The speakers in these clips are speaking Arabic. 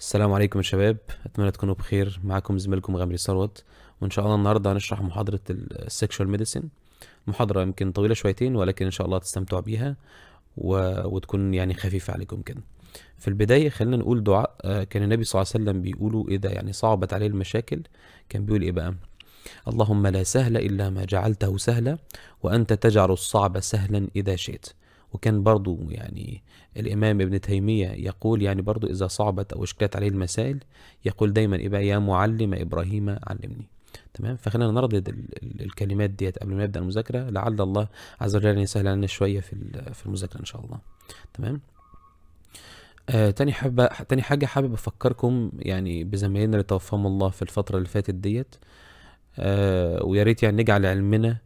السلام عليكم يا شباب اتمنى تكونوا بخير معاكم زميلكم غامري ثروت وان شاء الله النهارده هنشرح محاضره السكشوال ميديسين محاضره يمكن طويله شويتين ولكن ان شاء الله تستمتعوا بيها و... وتكون يعني خفيفه عليكم كده في البدايه خلينا نقول دعاء آه، كان النبي صلى الله عليه وسلم بيقولوا اذا إيه يعني صعبت عليه المشاكل كان بيقول ايه بقى اللهم لا سهل الا ما جعلته سهلا وانت تجعل الصعب سهلا اذا شئت وكان برضو يعني الإمام ابن تيمية يقول يعني برضو إذا صعبت أو اشكلت عليه المسائل يقول دايما إبقى يا معلم إبراهيم علمني تمام فخلينا نردد الكلمات ديت قبل ما نبدا المذاكره لعل الله عز وجل يسهل علينا شويه في في المذاكره ان شاء الله تمام آه تاني حابة تاني حاجة حابب أفكركم يعني بزمايلنا اللي توفاهم الله في الفترة اللي فاتت ديت آه ويا ريت يعني نجعل علمنا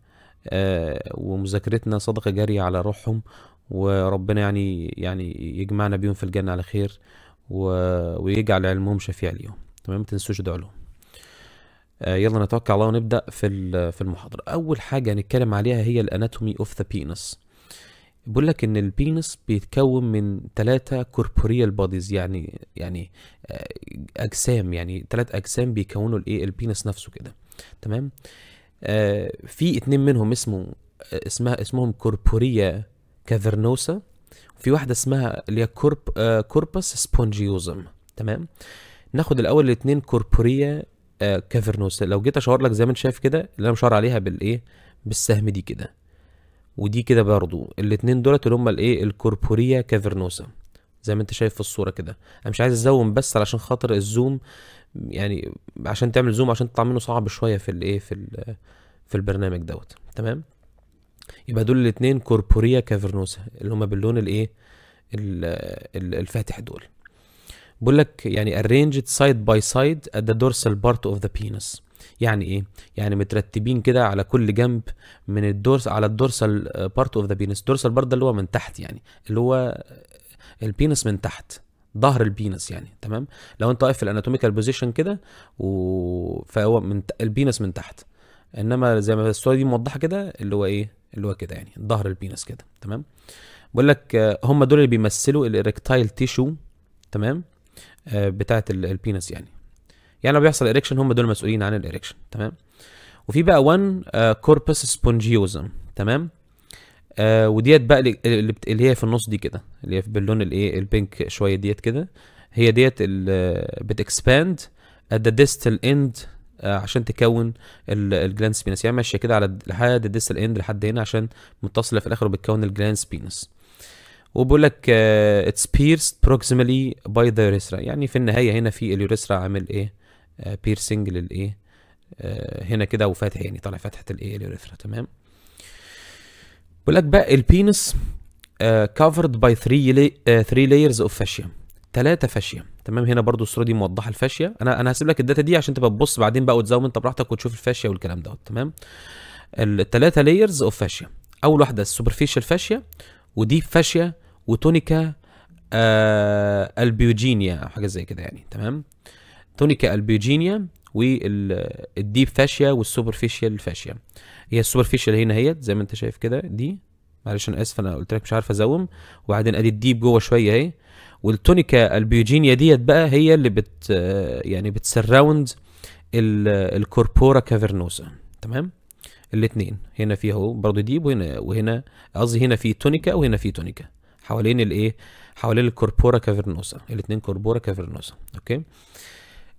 آه ومذاكرتنا صدقة جارية على روحهم وربنا يعني يعني يجمعنا بيهم في الجنه على خير و... ويجعل علمهم شفيع ليهم تمام ما تنسوش ادعوا لهم آه يلا نتوكل على الله ونبدا في في المحاضره اول حاجه هنتكلم عليها هي الاناتومي اوف ذا بينس بيقول لك ان البينس بيتكون من ثلاثة كوربوريال بوديز يعني يعني آه، اجسام يعني ثلاث اجسام بيكونوا الايه البينس نفسه كده تمام آه في اتنين منهم اسمه آه، اسمها اسمهم كوربوريا كافيرنوسا وفي واحدة اسمها اللي هي كورب آه كوربس سبونجيوزم تمام ناخد الأول الاتنين كوربوريا آه كافيرنوسا لو جيت أشاور لك زي ما أنت شايف كده اللي أنا مشاور عليها بالإيه بالسهم دي كده ودي كده برضو الاتنين دولت اللي هما الإيه الكوربوريا كافيرنوسا زي ما أنت شايف في الصورة كده أنا مش عايز أزوم بس علشان خاطر الزوم يعني عشان تعمل زوم عشان تطلع منه صعب شوية في الإيه في في البرنامج دوت تمام يبقى دول الاثنين كوربوريا كافرنوسا اللي هما باللون الايه الفاتح دول بقول لك يعني arranged side by side at the dorsal part of the penis يعني ايه يعني مترتبين كده على كل جنب من الدورس على الدورسال بارت اوف ذا بينس الدورسال بارت ده اللي هو من تحت يعني اللي هو البينس من تحت ظهر البينس يعني تمام لو انت واقف في الاناتوميكال بوزيشن كده و... فهو من البينس من تحت انما زي ما الصوره دي موضحه كده اللي هو ايه اللي هو كده يعني ظهر البينس كده تمام بقول لك آه، هم دول اللي بيمثلوا الاريكتايل تيشو تمام آه، بتاعه البينس يعني يعني لو بيحصل اريكشن هم دول مسؤولين عن الاريكشن تمام وفي بقى 1 كوربس سبونجيوزم تمام آه وديت بقى اللي, اللي هي في النص دي كده اللي هي باللون الايه البينك شويه ديت كده هي ديت آه، بتكسباند at the distal end آه، عشان تكون الجلاند سبينس يعني ماشيه كده على لحد الديستال اند لحد هنا عشان متصله في الاخر وبتكون الجلاند سبينس وبيقول لك اتس بيرس بروكسيمالي باي ذا يوريثرا يعني في النهايه هنا في اليوريثرا عامل ايه بيرسنج آه، للايه آه، هنا كده وفاتح يعني طالع فتحه الايه اليوريثرا تمام بيقول لك بقى البينس كفرد باي 3 3 لايرز اوف فاشيا ثلاثه فاشيا تمام هنا برضو الصوره دي موضحه الفاشيه انا انا هسيب لك الداتا دي عشان تبقى تبص بعدين بقى وتزوم انت براحتك وتشوف الفاشيه والكلام دوت تمام الثلاثه لايرز اوف فاشيا اول واحده السوبرفيشال فاشيه وديب فاشيه وتونيكا آه البيوجينيا او حاجه زي كده يعني تمام تونيكا البيوجينيا والديب فاشيا والسوبرفيشال فاشيا هي السوبرفيشال هنا هي زي ما انت شايف كده دي معلش انا اسف انا قلت لك مش عارف ازوم وبعدين ادي الديب جوه شويه اهي والتونيكا البيوجينيا ديت بقى هي اللي بت يعني بتسراوند الكوربورا كافرنوسا تمام الاثنين هنا في اهو برضه ديب وهنا وهنا قصدي هنا في تونيكا وهنا في تونيكا حوالين الايه حوالين الكوربورا كافرنوسا الاثنين كوربورا كافرنوسا اوكي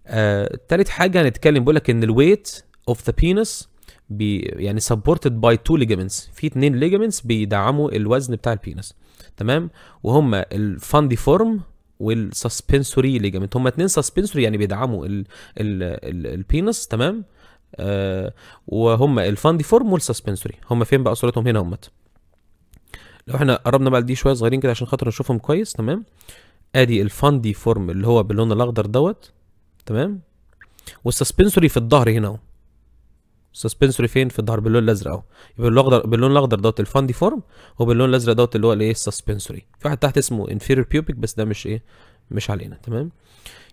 آه، تالت حاجه هنتكلم بيقول لك ان الويت اوف ذا بينس بي يعني سبورتد باي تو ليجامنتس في اتنين ليجامنتس بيدعموا الوزن بتاع البينس تمام وهما الفاندي فورم والسسبنسوري ليجامنت هما اتنين سسبنسوري يعني بيدعموا ال ال ال البينس تمام آه وهما الفاندي فورم والسسبنسوري هما فين بقى صورتهم هنا همت لو احنا قربنا بقى لدي شويه صغيرين كده عشان خاطر نشوفهم كويس تمام ادي الفاندي فورم اللي هو باللون الاخضر دوت تمام والسسبنسوري في الظهر هنا اهو سسبنسوري فين في الظهر باللون الازرق اهو يبقى الاخضر باللون الاخضر دوت الفاندي فورم وباللون الازرق دوت اللي هو الايه السسبنسوري في واحد تحت اسمه انفيريور بيوبيك بس ده مش ايه مش علينا تمام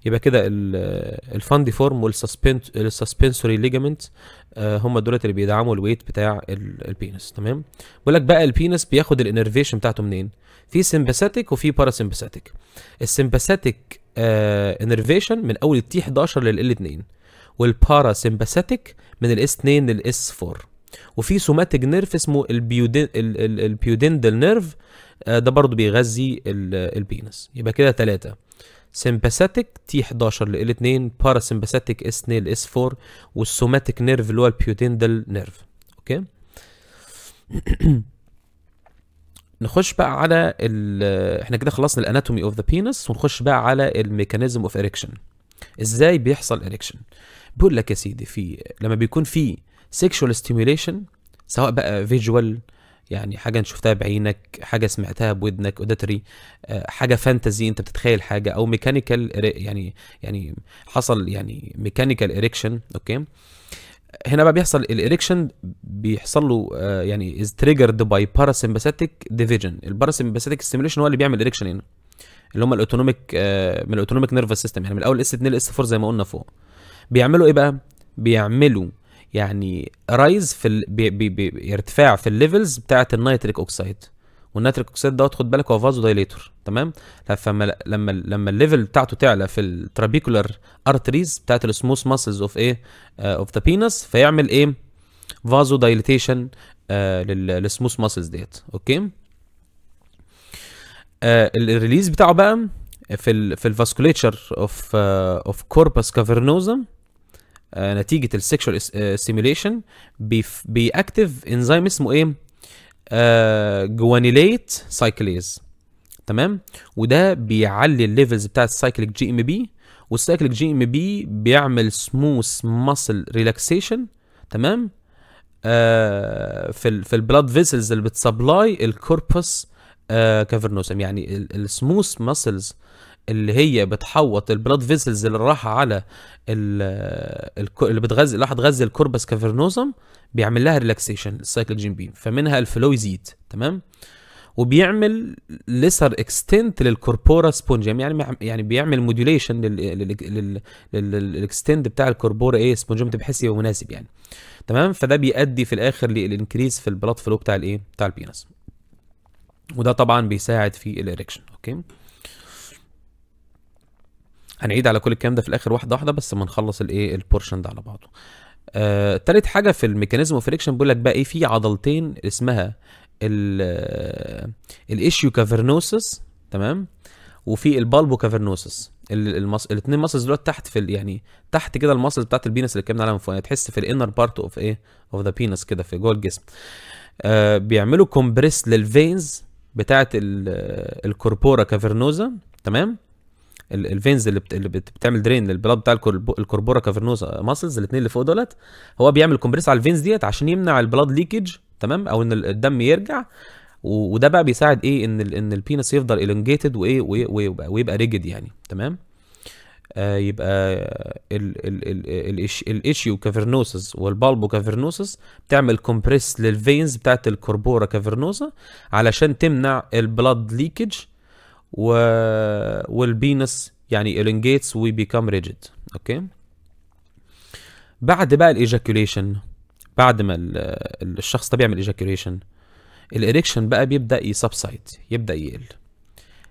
يبقى كده الفاندي فورم والسسبنسوري ليجامنت آه، هم دولت اللي بيدعموا الويت بتاع البينس تمام بيقول لك بقى البينس بياخد الانرفيشن بتاعته منين في سمباثيك وفي باراسمباثيك السمباثيك انرفيشن من اول التي 11 لل 2 والباراسيمباثيك من الاس 2 للاس 4 وفي سوماتيك نيرف اسمه البيودين البيودندل نيرف ده برضه بيغذي البينس يبقى كده ثلاثة سيمباثيك تي 11 ل 2 باراسيمباثيك اس 2 لاس 4 والسوماتيك نيرف اللي هو البيودندل نيرف اوكي نخش بقى على احنا كده خلصنا الاناتومي اوف ذا بينس ونخش بقى على الميكانيزم اوف اريكشن ازاي بيحصل اريكشن بيقول لك يا سيدي في لما بيكون في سيكشوال ستيميوليشن سواء بقى فيجوال يعني حاجه انت شفتها بعينك حاجه سمعتها بودنك اوديتري آه، حاجه فانتزي انت بتتخيل حاجه او ميكانيكال يعني يعني حصل يعني ميكانيكال اريكشن اوكي هنا بقى بيحصل الاريكشن بيحصل له آه، يعني از تريجرد باي باراسمباثيك ديفيجن الباراسمباثيك ستيميوليشن هو اللي بيعمل اريكشن هنا اللي هم الاوتونوميك آه، من الاوتونوميك نيرفس سيستم يعني من الاول اس 2 لاس 4 زي ما قلنا فوق بيعملوا ايه بقى بيعملوا يعني رايز في ال... بي... بي... بي... ارتفاع في الليفلز بتاعه النيتريك اوكسايد والنيتريك اوكسيد دوت خد بالك هو فازو دايليتور تمام فلما لما لما الليفل بتاعته تعلى في الترابيكولار ارتريز بتاعت السموث ماسلز اوف ايه اوف ذا بينس فيعمل ايه فازو دايليتيشن آه، للسموث ماسلز ديت اوكي آه، الريليز بتاعه بقى في ال في الفاسكوليتشر اوف اوف كوربس كافرنوزم آه، نتيجه السكشوال ستيميوليشن بيأكتف انزيم اسمه ايه جوانيليت آه، سايكليز تمام وده بيعلي الليفلز بتاعه السايكليك جي ام بي والسايكليك جي ام بي بيعمل سموث ماسل ريلاكسيشن تمام آه، في في البلاد فيسلز اللي بتسبلاي الكوربس آه كافرنوسم يعني السموث ماسلز اللي هي بتحوط البلاد فيسلز اللي راح على اللي بتغذي اللي تغذي الكوربس كافرنوزم بيعمل لها ريلاكسيشن السايكلوجين بيم فمنها الفلو يزيد تمام وبيعمل ليسر اكستنت للكوربورا سبونج يعني يعني بيعمل يعني موديوليشن للاكستنت بتاع الكوربورا ايه سبونجيم بحيث يبقى مناسب يعني تمام فده بيؤدي في الاخر للانكريز في البلاد فلو بتاع الايه بتاع البينس وده طبعا بيساعد في الاريكشن اوكي هنعيد على كل الكلام ده في الاخر واحده واحده بس ما نخلص الايه البورشن ده على بعضه آه، تالت حاجه في الميكانيزم اوف فريكشن بيقول لك بقى ايه في عضلتين اسمها الايشيو آه، كافرنوسس تمام وفي البالبو كافرنوسس الاثنين ماسلز دول تحت في يعني تحت كده الماسلز بتاعت البينس اللي اتكلمنا عليها من فوق يعني تحس في الانر بارت اوف ايه اوف ذا بينس كده في جوه الجسم آه بيعملوا كومبريس للفينز بتاعت آه، الكوربورا كافرنوزا تمام الفينز اللي بت... بتعمل درين للبلاد بتاع الكرب... كافرنوزا آه، ماسلز الاثنين اللي فوق دولت هو بيعمل كومبريس على الفينز ديت عشان يمنع البلاد ليكج تمام او ان الدم يرجع و... وده بقى بيساعد ايه ان ال... ان البينس يفضل الونجيتد وايه ويبقى, ويبقى ريجد يعني تمام آه يبقى الايشيو كافرنوسس والبالبو كافرنوسس بتعمل كومبريس للفينز بتاعت الكربوره كافرنوزا علشان تمنع البلاد ليكج و والبينس يعني elongates وي بيكام ريجيد اوكي بعد بقى الايجاكوليشن بعد ما الشخص ده بيعمل ايجاكوليشن الاريكشن بقى بيبدا يسبسايد يبدا يقل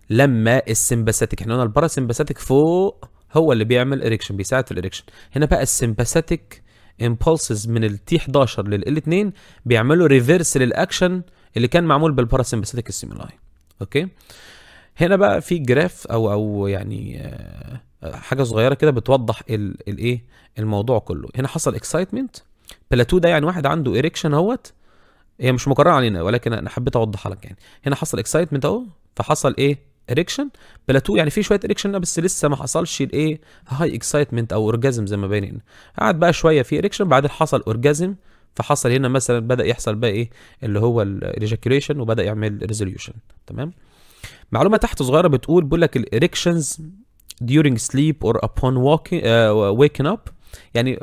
لما السمباثيك يعني احنا قلنا الباراسمباثيتك فوق هو اللي بيعمل اريكشن بيساعد في الاريكشن هنا بقى السمباثيك امبولسز من ال T11 لل 2 بيعملوا ريفيرس للاكشن اللي كان معمول بالباراسمباثيتك ستيمولاي اوكي هنا بقى في جراف او او يعني آه، حاجه صغيره كده بتوضح الايه الموضوع كله هنا حصل اكسايتمنت بلاتو ده يعني واحد عنده اريكشن اهوت هي مش مكرره علينا ولكن انا حبيت اوضحها لك يعني هنا حصل اكسايتمنت اهو فحصل ايه اريكشن بلاتو يعني في شويه اريكشن بس لسه ما حصلش الايه هاي اكسايتمنت او اورجازم زي ما باين هنا قعد بقى شويه في اريكشن بعدين حصل اورجازم فحصل هنا مثلا بدا يحصل بقى ايه اللي هو الايجاكيوليشن وبدا يعمل ريزوليوشن تمام معلومه تحت صغيره بتقول بيقول لك الاريكشنز during sleep or upon walking, uh, waking up يعني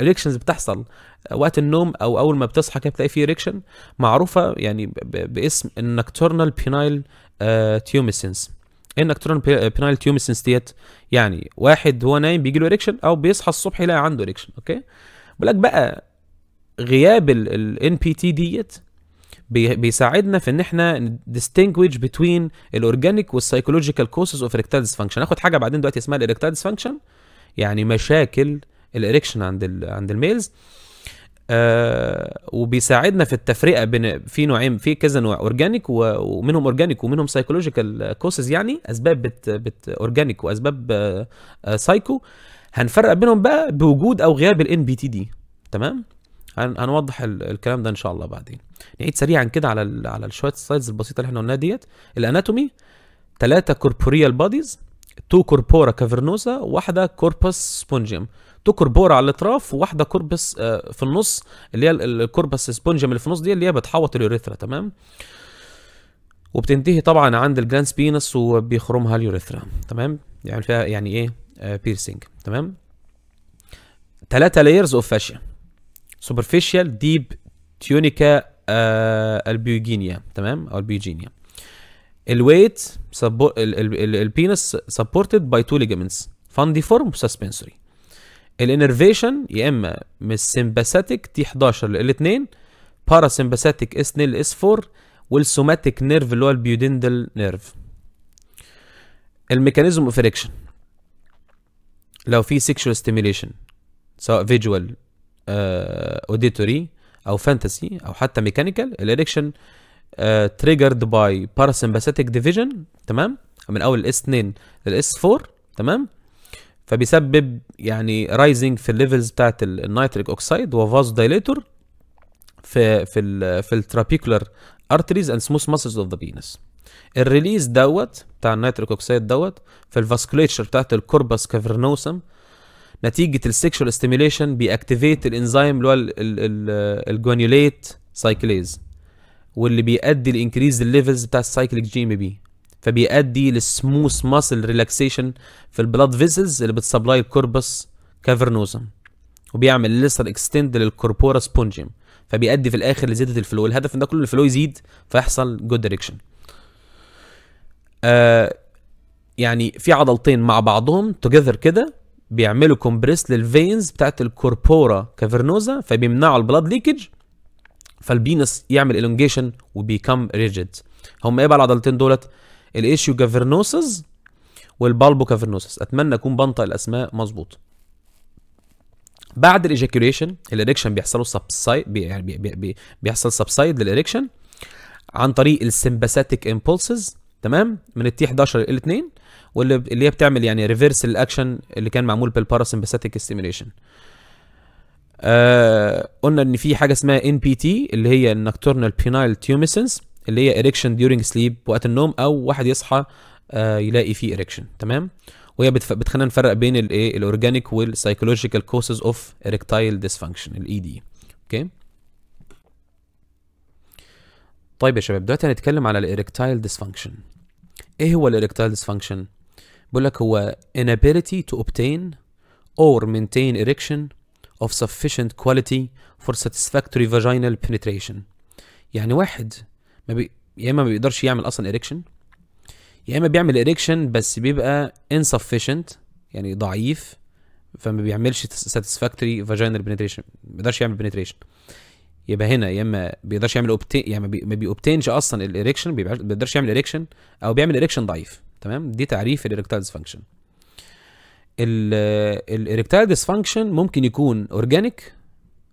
الاريكشنز بتحصل وقت النوم او اول ما بتصحى كده بتلاقي في اريكشن معروفه يعني باسم النكتورنال بينايل تيوميسنس النكتورنال بينايل تيوميسنس ديت يعني واحد هو نايم بيجي له اريكشن او بيصحى الصبح يلاقي عنده اريكشن اوكي بقول لك بقى غياب الان بي تي ديت بيساعدنا في ان احنا distinguish بتوين الاورجانيك والسايكولوجيكال كوسز اوف erectile dysfunction هاخد حاجه بعدين دلوقتي اسمها الايركتايل dysfunction يعني مشاكل الاريكشن عند الـ عند الميلز آه وبيساعدنا في التفرقه بين في نوعين في كذا نوع اورجانيك ومنهم اورجانيك ومنهم سايكولوجيكال كوسز يعني اسباب بت بت اورجانيك واسباب آه آه سايكو هنفرق بينهم بقى بوجود او غياب الان بي تي دي تمام هنوضح الكلام ده ان شاء الله بعدين نعيد سريعا كده على على شويه السلايدز البسيطه اللي احنا قلناها ديت الاناتومي ثلاثه كوربوريال باديز تو كوربورا كافرنوسا واحده كوربس سبونجيم تو كوربورا على الاطراف وواحده كوربس آه، في النص اللي هي الكوربس سبونجيم اللي في النص دي اللي هي بتحوط اليوريثرا تمام وبتنتهي طبعا عند الجلانس بينس وبيخرمها اليوريثرا تمام يعني فيها يعني ايه بيرسينج آه، تمام ثلاثه لايرز اوف فاشيا سوبرفيشال ديب تيونيكا البيوجينيا تمام او البيوجينيا الويت البينس سبورتد باي تو ليجامنتس فورم سسبنسوري الانرفيشن يا اما من السمباثيك تي 11 لل 2 باراسمباثيك اس 2 اس 4 والسوماتيك نيرف اللي هو البيودندل نيرف الميكانيزم اوف اريكشن لو في سيكشوال ستيميليشن سواء فيجوال اوديتوري آه، او فانتسي او حتى ميكانيكال الاريكشن تريجرد باي باراسمباثيتك ديفيجن تمام من اول الاس 2 للاس 4 تمام فبيسبب يعني رايزنج في الليفلز بتاعت النيتريك اوكسيد وفاز دايليتور في في الـ في الترابيكولار ارتريز اند سموث ماسلز اوف ذا بينس الريليز دوت بتاع النيتريك اوكسيد دوت في الفاسكوليتشر بتاعت الكوربس كافرنوسم نتيجه السكشوال ستيميليشن بياكتيفيت الانزيم اللي هو الجوانيوليت سايكليز واللي بيؤدي لانكريز الليفلز بتاع السايكليك جي ام بي فبيؤدي للسموث ماسل ريلاكسيشن في البلاد فيسلز اللي بتسبلاي الكوربس كافرنوزم وبيعمل ليسر اكستند للكوربورا سبونجيم فبيؤدي في الاخر لزياده الفلو الهدف ان ده كله الفلو يزيد فيحصل جود دايركشن آه يعني في عضلتين مع بعضهم توجذر كده بيعملوا كومبريس للفينز بتاعت الكوربورا كافرنوزا فبيمنعوا البلاد ليكج فالبينس يعمل الونجيشن وبيكم ريجيد هم ايه بقى العضلتين دولت الايشيو كافرنوسز والبالبو كافرنوسز اتمنى اكون بنطق الاسماء مظبوط بعد الايجاكيوليشن الاريكشن بيحصلوا سبسايد بي يعني بي بي بيحصل سبسايد للاريكشن عن طريق السمباثيك امبولسز تمام من التي 11 ال 2 واللي هي بتعمل يعني ريفيرس الاكشن اللي كان معمول بالباراسمباثيك ستيميليشن آه قلنا ان في حاجه اسمها ان بي تي اللي هي النكتورنال بينايل تيوميسنس اللي هي اريكشن ديورنج سليب وقت النوم او واحد يصحى آه يلاقي فيه اريكشن تمام وهي بتف... بتخلينا نفرق بين الايه الاورجانيك والسايكولوجيكال كوسز اوف اريكتايل ديسفانكشن الاي دي اوكي طيب يا شباب دلوقتي هنتكلم على الاريكتايل ديسفانكشن ايه هو الاريكتايل ديسفانكشن بقول لك هو inability to obtain or maintain erection of sufficient quality for satisfactory vaginal penetration يعني واحد ما بي... يا اما ما بيقدرش يعمل اصلا erection يا اما بيعمل erection بس بيبقى insufficient يعني ضعيف فما بيعملش satisfactory vaginal penetration ما بيقدرش يعمل penetration يبقى هنا يا اما بيقدرش يعمل اوبتين يعني ما بيوبتينش اصلا الاريكشن ما بيقدرش يعمل ايركشن او بيعمل ايركشن ضعيف تمام دي تعريف الاريكتايل ديسفانكشن الاريكتايل فانكشن ممكن يكون اورجانيك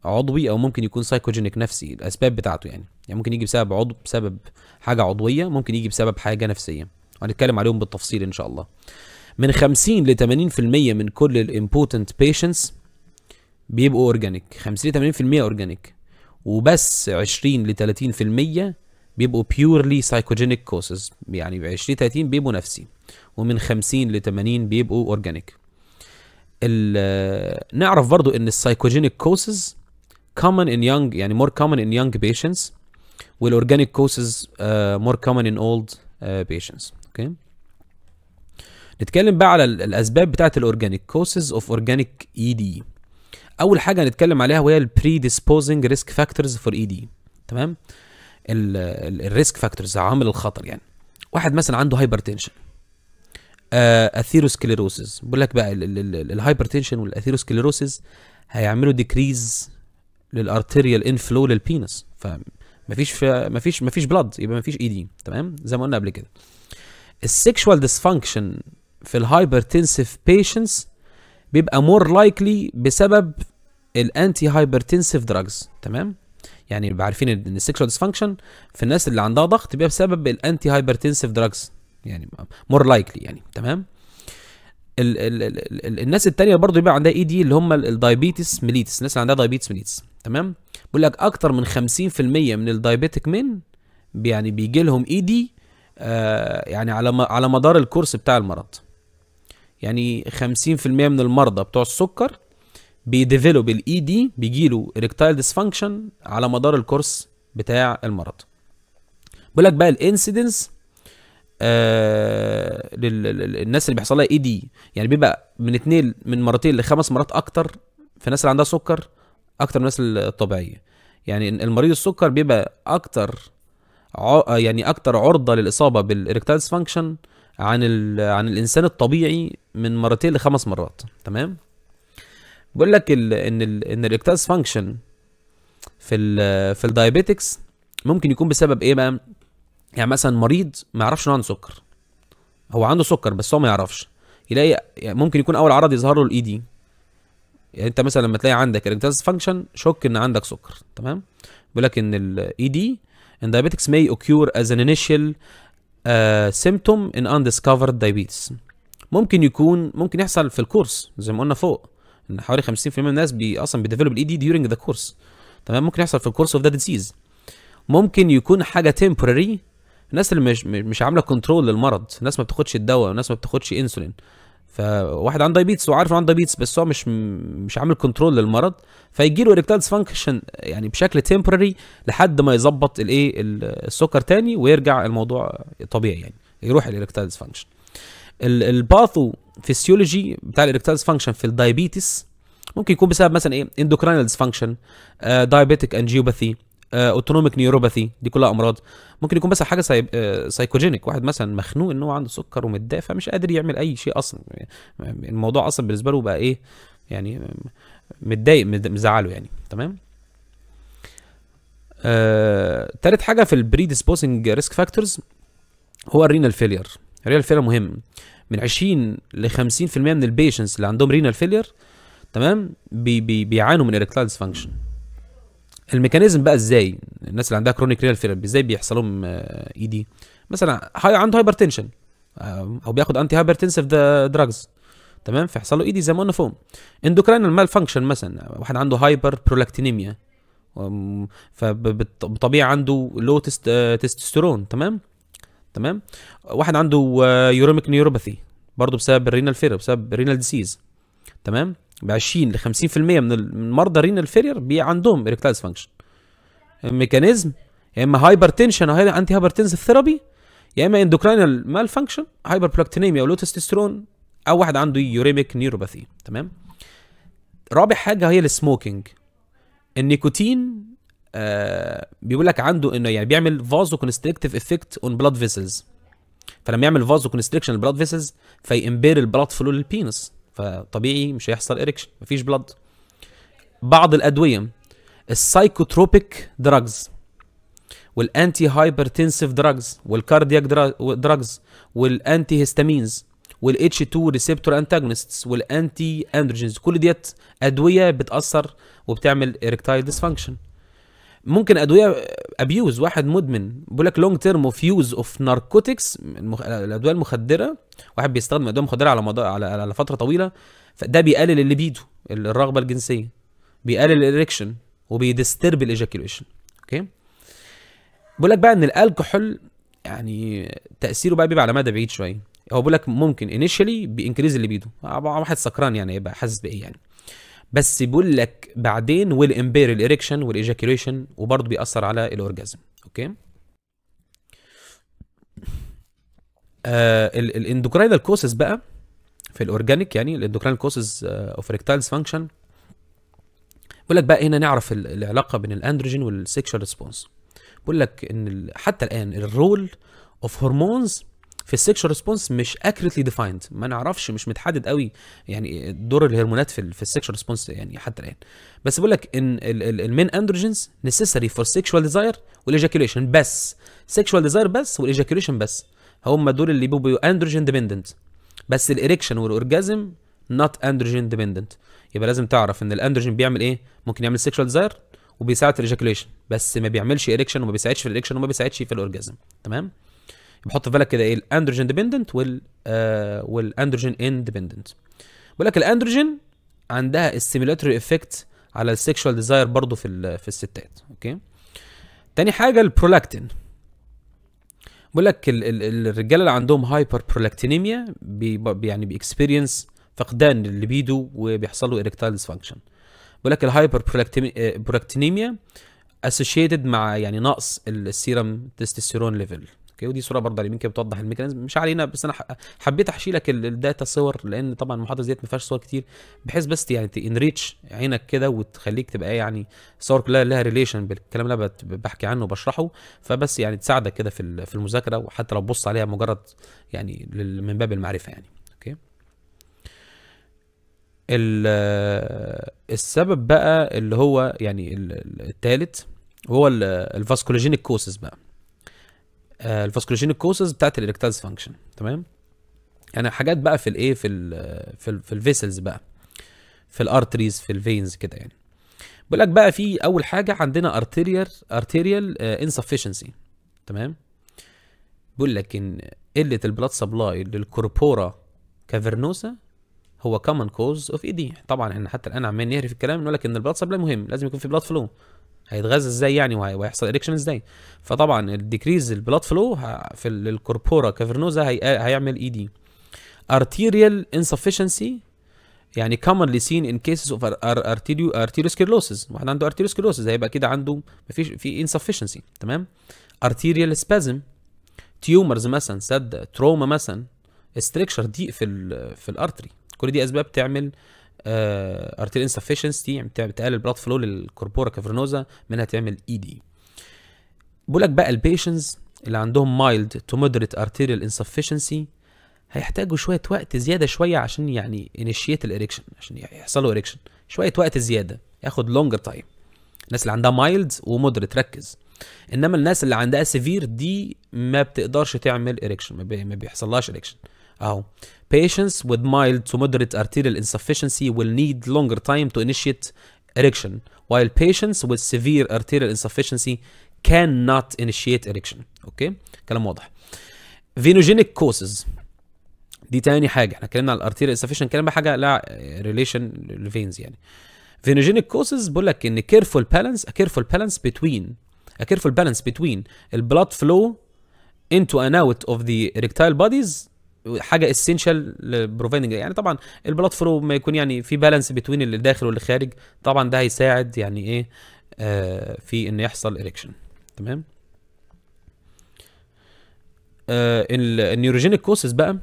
عضوي او ممكن يكون سايكوجينيك نفسي الاسباب بتاعته يعني يعني ممكن يجي بسبب عضو بسبب حاجه عضويه ممكن يجي بسبب حاجه نفسيه وهنتكلم عليهم بالتفصيل ان شاء الله من 50 ل 80% من كل الامبوتنت بيشنتس بيبقوا اورجانيك 50 ل 80% اورجانيك وبس 20 ل 30% بيبقوا بيورلي سايكوجينيك كوسز يعني ب 20 30 بيبقوا نفسي ومن 50 ل 80 بيبقوا اورجانيك نعرف برضو ان السايكوجينيك كوسز common in young يعني more common in young patients والاورجانيك causes uh, more common in old uh, patients اوكي okay. نتكلم بقى على الاسباب بتاعه الاورجانيك كوسز اوف اورجانيك اي دي اول حاجه هنتكلم عليها وهي البريديسبوزنج ريسك فاكتورز فور اي دي تمام الريسك فاكتورز عوامل الخطر يعني واحد مثلا عنده هايبرتنشن اثيروسكليروسيس آه، بقول لك بقى تنشن والاثيروسكليروسيس هيعملوا ديكريز للارتيريال انفلو للبينس فمفيش مفيش مفيش بلاد يبقى مفيش ايدين e تمام زي ما قلنا قبل كده السكشوال ديسفانكشن في الهايبرتنسيف بيشنتس بيبقى مور لايكلي بسبب الانتي هايبرتنسيف دراجز تمام يعني يبقى عارفين ان السكشوال ديسفانكشن في الناس اللي عندها ضغط بيبقى بسبب الانتي هايبرتنسيف دراجز يعني مور لايكلي يعني تمام ال ال ال الـ الناس الثانيه برضه بيبقى عندها اي e دي اللي هم الدايبيتس ميليتس الناس اللي عندها دايبيتس ميليتس تمام بيقول لك اكتر من 50% من الدايبيتك مين يعني بيجي لهم اي e دي آه يعني على على مدار الكورس بتاع المرض يعني 50% من المرضى بتوع السكر بيديفلوب الاي دي e بيجيله اريكتايل ديسفانكشن على مدار الكورس بتاع المرض بيقول لك بقى الانسيدنس آه للناس اللي بيحصل لها اي e دي يعني بيبقى من اتنين من مرتين لخمس مرات اكتر في الناس اللي عندها سكر اكتر من الناس الطبيعيه يعني المريض السكر بيبقى اكتر يعني اكتر عرضه للاصابه بالاريكتايل فانكشن عن عن الانسان الطبيعي من مرتين لخمس مرات تمام بيقول لك ال ان ال ان الاكتاز فانكشن في ال في الدايابيتكس ممكن يكون بسبب ايه بقى يعني مثلا مريض ما يعرفش ان عنده سكر هو عنده سكر بس هو ما يعرفش يلاقي يعني ممكن يكون اول عرض يظهر له الاي دي e يعني انت مثلا لما تلاقي عندك الاكتاز فانكشن شك ان عندك سكر تمام بيقول لك ان الاي دي ان دايابيتكس may occur as an initial سيمتوم آه، symptom in undiscovered diabetes ممكن يكون ممكن يحصل في الكورس زي ما قلنا فوق ان حوالي 50% من الناس بي اصلا بيديفلوب الاي دي ديورنج ذا كورس تمام ممكن يحصل في الكورس اوف ذا ديزيز ممكن يكون حاجه تمبرري الناس اللي مش مش عامله كنترول للمرض الناس ما بتاخدش الدواء الناس ما بتاخدش انسولين فواحد عنده دايبيتس وعارف انه عنده دايبيتس بس هو مش مش عامل كنترول للمرض فيجي له ريكتال فانكشن يعني بشكل تمبرري لحد ما يظبط الايه السكر تاني ويرجع الموضوع طبيعي يعني يروح الريكتال فانكشن الباثو فيسيولوجي بتاع الاركتايل فانكشن في الدايابيتس ممكن يكون بسبب مثلا ايه اندوكراينال ديسفانكشن دايابيتيك انجيوباثي اوتونوميك نيوروباثي دي كلها امراض ممكن يكون مثلا حاجه سايب... آه، سايكوجينيك واحد مثلا مخنوق ان هو عنده سكر ومتضايق فمش قادر يعمل اي شيء اصلا يعني الموضوع اصلا بالنسبه له بقى ايه يعني متضايق مزعله يعني تمام آه، تالت حاجه في البري ريسك فاكتورز هو الرينال فيلير رينال فيلر مهم من 20 ل 50% من البيشنس اللي عندهم رينال فيلر تمام بي بي بيعانوا من اريكتايل ديسفانكشن الميكانيزم بقى ازاي الناس اللي عندها كرونيك رينال فيلر ازاي بيحصل لهم اي آه، دي e مثلا هاي عنده هايبرتنشن آه، او بياخد انتي هايبرتنسيف دراجز تمام فيحصل له اي e دي زي ما قلنا فوق اندوكراينال مال فانكشن مثلا واحد عنده هايبر برولاكتينيميا فبالطبيعه عنده لو تست... تستوستيرون تمام تمام واحد عنده يوريميك آه، نيوروباثي برضه بسبب الرينال فيرير بسبب رينال ديسيز تمام ب 20 ل 50% من مرضى رينال فيرير بي عندهم اريكتايز فانكشن الميكانيزم يا اما هايبر تنشن او انتي هايبر تنز ثيرابي يا اما اندوكراينال مال فانكشن هايبر بلاكتينيميا او لو او واحد عنده يوريميك نيوروباثي تمام رابع حاجه هي السموكينج النيكوتين بيقول لك عنده انه يعني بيعمل فازو كونستريكتيف افكت اون بلاد فيسلز فلما يعمل فازو كونستريكشن للبلاد فيسلز فيمبير البلاد فلو للبينس فطبيعي مش هيحصل اريكشن مفيش بلاد بعض الادويه السايكوتروبيك دراجز والانتي هايبرتنسيف دراجز والكاردياك دراجز والانتي هيستامينز والاتش 2 ريسبتور انتاجونستس والانتي اندروجينز كل ديت ادويه بتاثر وبتعمل اريكتايل ديسفانكشن ممكن ادويه ابيوز واحد مدمن بيقول لك لونج تيرم اوف يوز اوف ناركوتكس الادويه المخدره واحد بيستخدم ادويه مخدره على مدار على, على فتره طويله فده بيقلل الليبيدو الرغبه الجنسيه بيقلل الاريكشن وبيدسترب الايجاكيوليشن اوكي بيقول لك بقى ان الالكحول يعني تاثيره بقى بيبقى على مدى بعيد شويه هو بيقول لك ممكن انيشالي بينكريز الليبيدو واحد سكران يعني يبقى حاسس بايه يعني بس بقول لك بعدين ويل امبير الاريكشن والايجاكيوليشن وبرضه بيأثر على الاورجازم اوكي آه الاندوكراينال كوسز بقى في الاورجانيك يعني الاندوكرينال كوسز اوف ريكتايل فانكشن بقول لك بقى هنا نعرف العلاقه بين الاندروجين والسيكشوال ريسبونس بقول لك ان حتى الان الرول اوف هرمونز في السكشوال ريسبونس مش اكريتلي ديفايند ما نعرفش مش متحدد قوي يعني دور الهرمونات في في السكشوال ريسبونس يعني حتى الان بس بقول لك ان المين اندروجينز نيسيسري فور سكشوال ديزاير والايجاكيوليشن بس سكشوال ديزاير بس والايجاكيوليشن بس هم دول اللي بيبقوا اندروجين ديبندنت بس الاريكشن والاورجازم نوت اندروجين ديبندنت يبقى لازم تعرف ان الاندروجين بيعمل ايه ممكن يعمل سكشوال ديزاير وبيساعد في الايجاكيوليشن بس ما بيعملش اريكشن وما بيساعدش في الاريكشن وما بيساعدش في الاورجازم تمام بحط في بالك كده ايه الاندروجين ديبندنت وال آه والاندروجين اندبندنت بقول لك الاندروجين عندها السيميلاتوري افكت على السيكشوال ديزاير برضه في في الستات اوكي تاني حاجه البرولاكتين بقول لك الرجاله اللي عندهم هايبر برولاكتينيميا بي يعني بيكسبيرينس فقدان الليبيدو وبيحصل له اريكتايل ديسفانكشن بقول لك الهايبر برولاكتينيميا اسوشيتد مع يعني نقص السيرم تستوستيرون ليفل اوكي ودي صوره برضه يمكن بتوضح الميكانيزم مش علينا بس انا حبيت احشي لك الداتا صور لان طبعا المحاضره ديت ما فيهاش صور كتير بحيث بس يعني تنريتش عينك كده وتخليك تبقى ايه يعني صور كلها لها ريليشن بالكلام اللي انا بحكي عنه وبشرحه فبس يعني تساعدك كده في في المذاكره وحتى لو بص عليها مجرد يعني من باب المعرفه يعني اوكي السبب بقى اللي هو يعني الثالث هو الفاسكولوجينيك كوسز بقى آه، الفاسكولوجينيك كوسز بتاعت الاركتاز فانكشن تمام يعني حاجات بقى في الايه في الـ في, الـ في الفيسلز بقى في الارتريز في الفينز كده يعني بيقول لك بقى في اول حاجه عندنا ارتيريال ارتيريال انسفشنسي تمام بيقول لك ان قله البلاد سبلاي للكوربورا كافرنوسا هو كومن كوز اوف اي دي طبعا احنا حتى الان عمالين نهري في الكلام نقول لك ان البلاد سبلاي مهم لازم يكون في بلاد فلو هيتغذى ازاي يعني وهيحصل اريكشن ازاي فطبعا الديكريز البلاد فلو في الكوربورا كافرنوزا هيعمل اي e دي arterial insufficiency يعني commonly seen in cases of arteriosclerosis واحد عنده arteriosclerosis هيبقى كده عنده مفيش في insufficiency تمام arterial spasm تيومرز مثلا سد تروما مثلا استريكشر ضيق في الـ في الارتري كل دي اسباب تعمل ارتيريال آه، انسفشنسي بتقلل البلاد فلو للكوربورا كافرنوزا منها تعمل اي e دي بقول لك بقى البيشنز اللي عندهم مايلد تو مودريت ارتيريال انسفشنسي هيحتاجوا شويه وقت زياده شويه عشان يعني انيشيت الاريكشن عشان يحصلوا اريكشن شويه وقت زياده ياخد لونجر تايم الناس اللي عندها مايلد ومودريت ركز انما الناس اللي عندها سيفير دي ما بتقدرش تعمل اريكشن ما بيحصلهاش اريكشن اهو patients with mild to moderate arterial insufficiency will need longer time to initiate erection while patients with severe arterial insufficiency cannot initiate erection اوكي كلام واضح فينوجينيك كوسز دي تاني حاجه احنا اتكلمنا على الارتيريال انسفيشن كلام حاجه لا ريليشن للفينز يعني فينوجينيك كوسز بقول لك ان careful balance a careful balance between a careful balance between the blood flow into and out of the erectile bodies حاجه اسينشال لبروفايدنج يعني طبعا البلاتفورم ما يكون يعني في بالانس بتوين اللي داخل واللي خارج طبعا ده هيساعد يعني ايه آه في ان يحصل اريكشن تمام آه النيوروجينيك كوسس بقى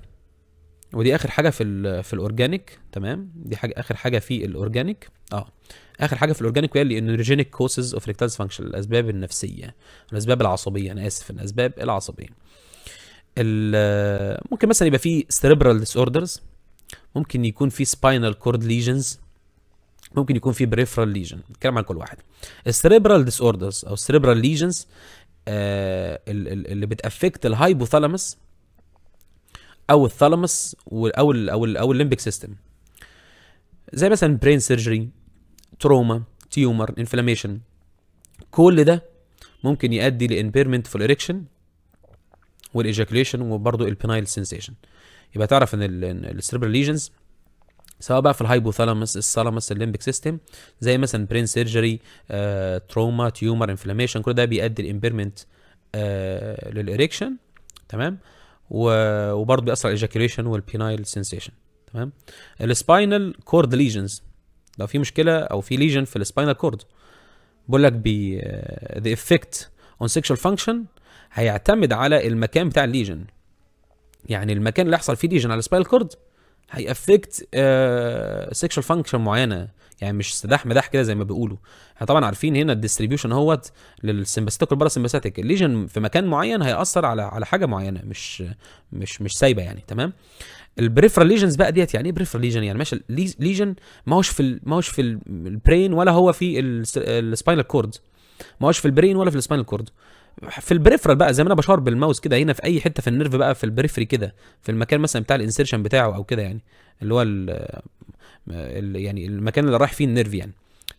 ودي اخر حاجه في في الاورجانيك تمام دي حاجه اخر حاجه في الاورجانيك اه اخر حاجه في الاورجانيك وهي النيوروجينيك كوسز اوف ريكتالز فانكشن الاسباب النفسيه الاسباب العصبيه انا اسف الاسباب العصبيه ممكن مثلا يبقى في cerebral disorders ممكن يكون في سباينال كورد ليجنز ممكن يكون في بريفرال ليجن نتكلم عن كل واحد السريبرال disorders او cerebral آه، ليجنز اللي بتافكت الهايبوثالامس او الثالامس او الـ او الـ او, الـ أو الليمبيك سيستم زي مثلا برين سيرجري تروما تيومر انفلاميشن كل ده ممكن يؤدي لامبيرمنت في الاريكشن والايجاكوليشن وبرضه البينايل سنسيشن يبقى تعرف ان السيربرال ليجنز سواء بقى في الهايبوثالامس الثالامس الليمبيك سيستم زي مثلا برين سيرجري تروما تيومر انفلاميشن كل ده بيؤدي الامبيرمنت آه، للإريكشن تمام وبرضه بيأثر على الايجاكوليشن والبينايل سنسيشن تمام السباينال كورد ليجنز لو في مشكله او في ليجن في السباينال كورد بقول لك بي ذا افكت اون سيكشوال فانكشن هيعتمد على المكان بتاع الليجن يعني المكان اللي هيحصل فيه ليجن على السباينال كورد هيأفكت سيكشوال آه، فانكشن معينه يعني مش سداح مداح كده زي ما بيقولوا احنا طبعا عارفين هنا الديستريبيوشن اهوت للسمباستيك والبارا سمباستيك الليجن في مكان معين هيأثر على على حاجه معينه مش مش مش سايبه يعني تمام البريفرال ليجنز بقى ديت يعني ايه بريفرال ليجن يعني ماشي ليجن ما هوش في ما هوش في البرين ولا هو في السباينال كورد ما هوش في البرين ولا في السباينال كورد في البريفرال بقى زي ما انا بشاور بالماوس كده هنا في اي حته في النيرف بقى في البريفري كده في المكان مثلا بتاع الانسيرشن بتاعه او كده يعني اللي هو الـ الـ يعني المكان اللي رايح فيه النيرف يعني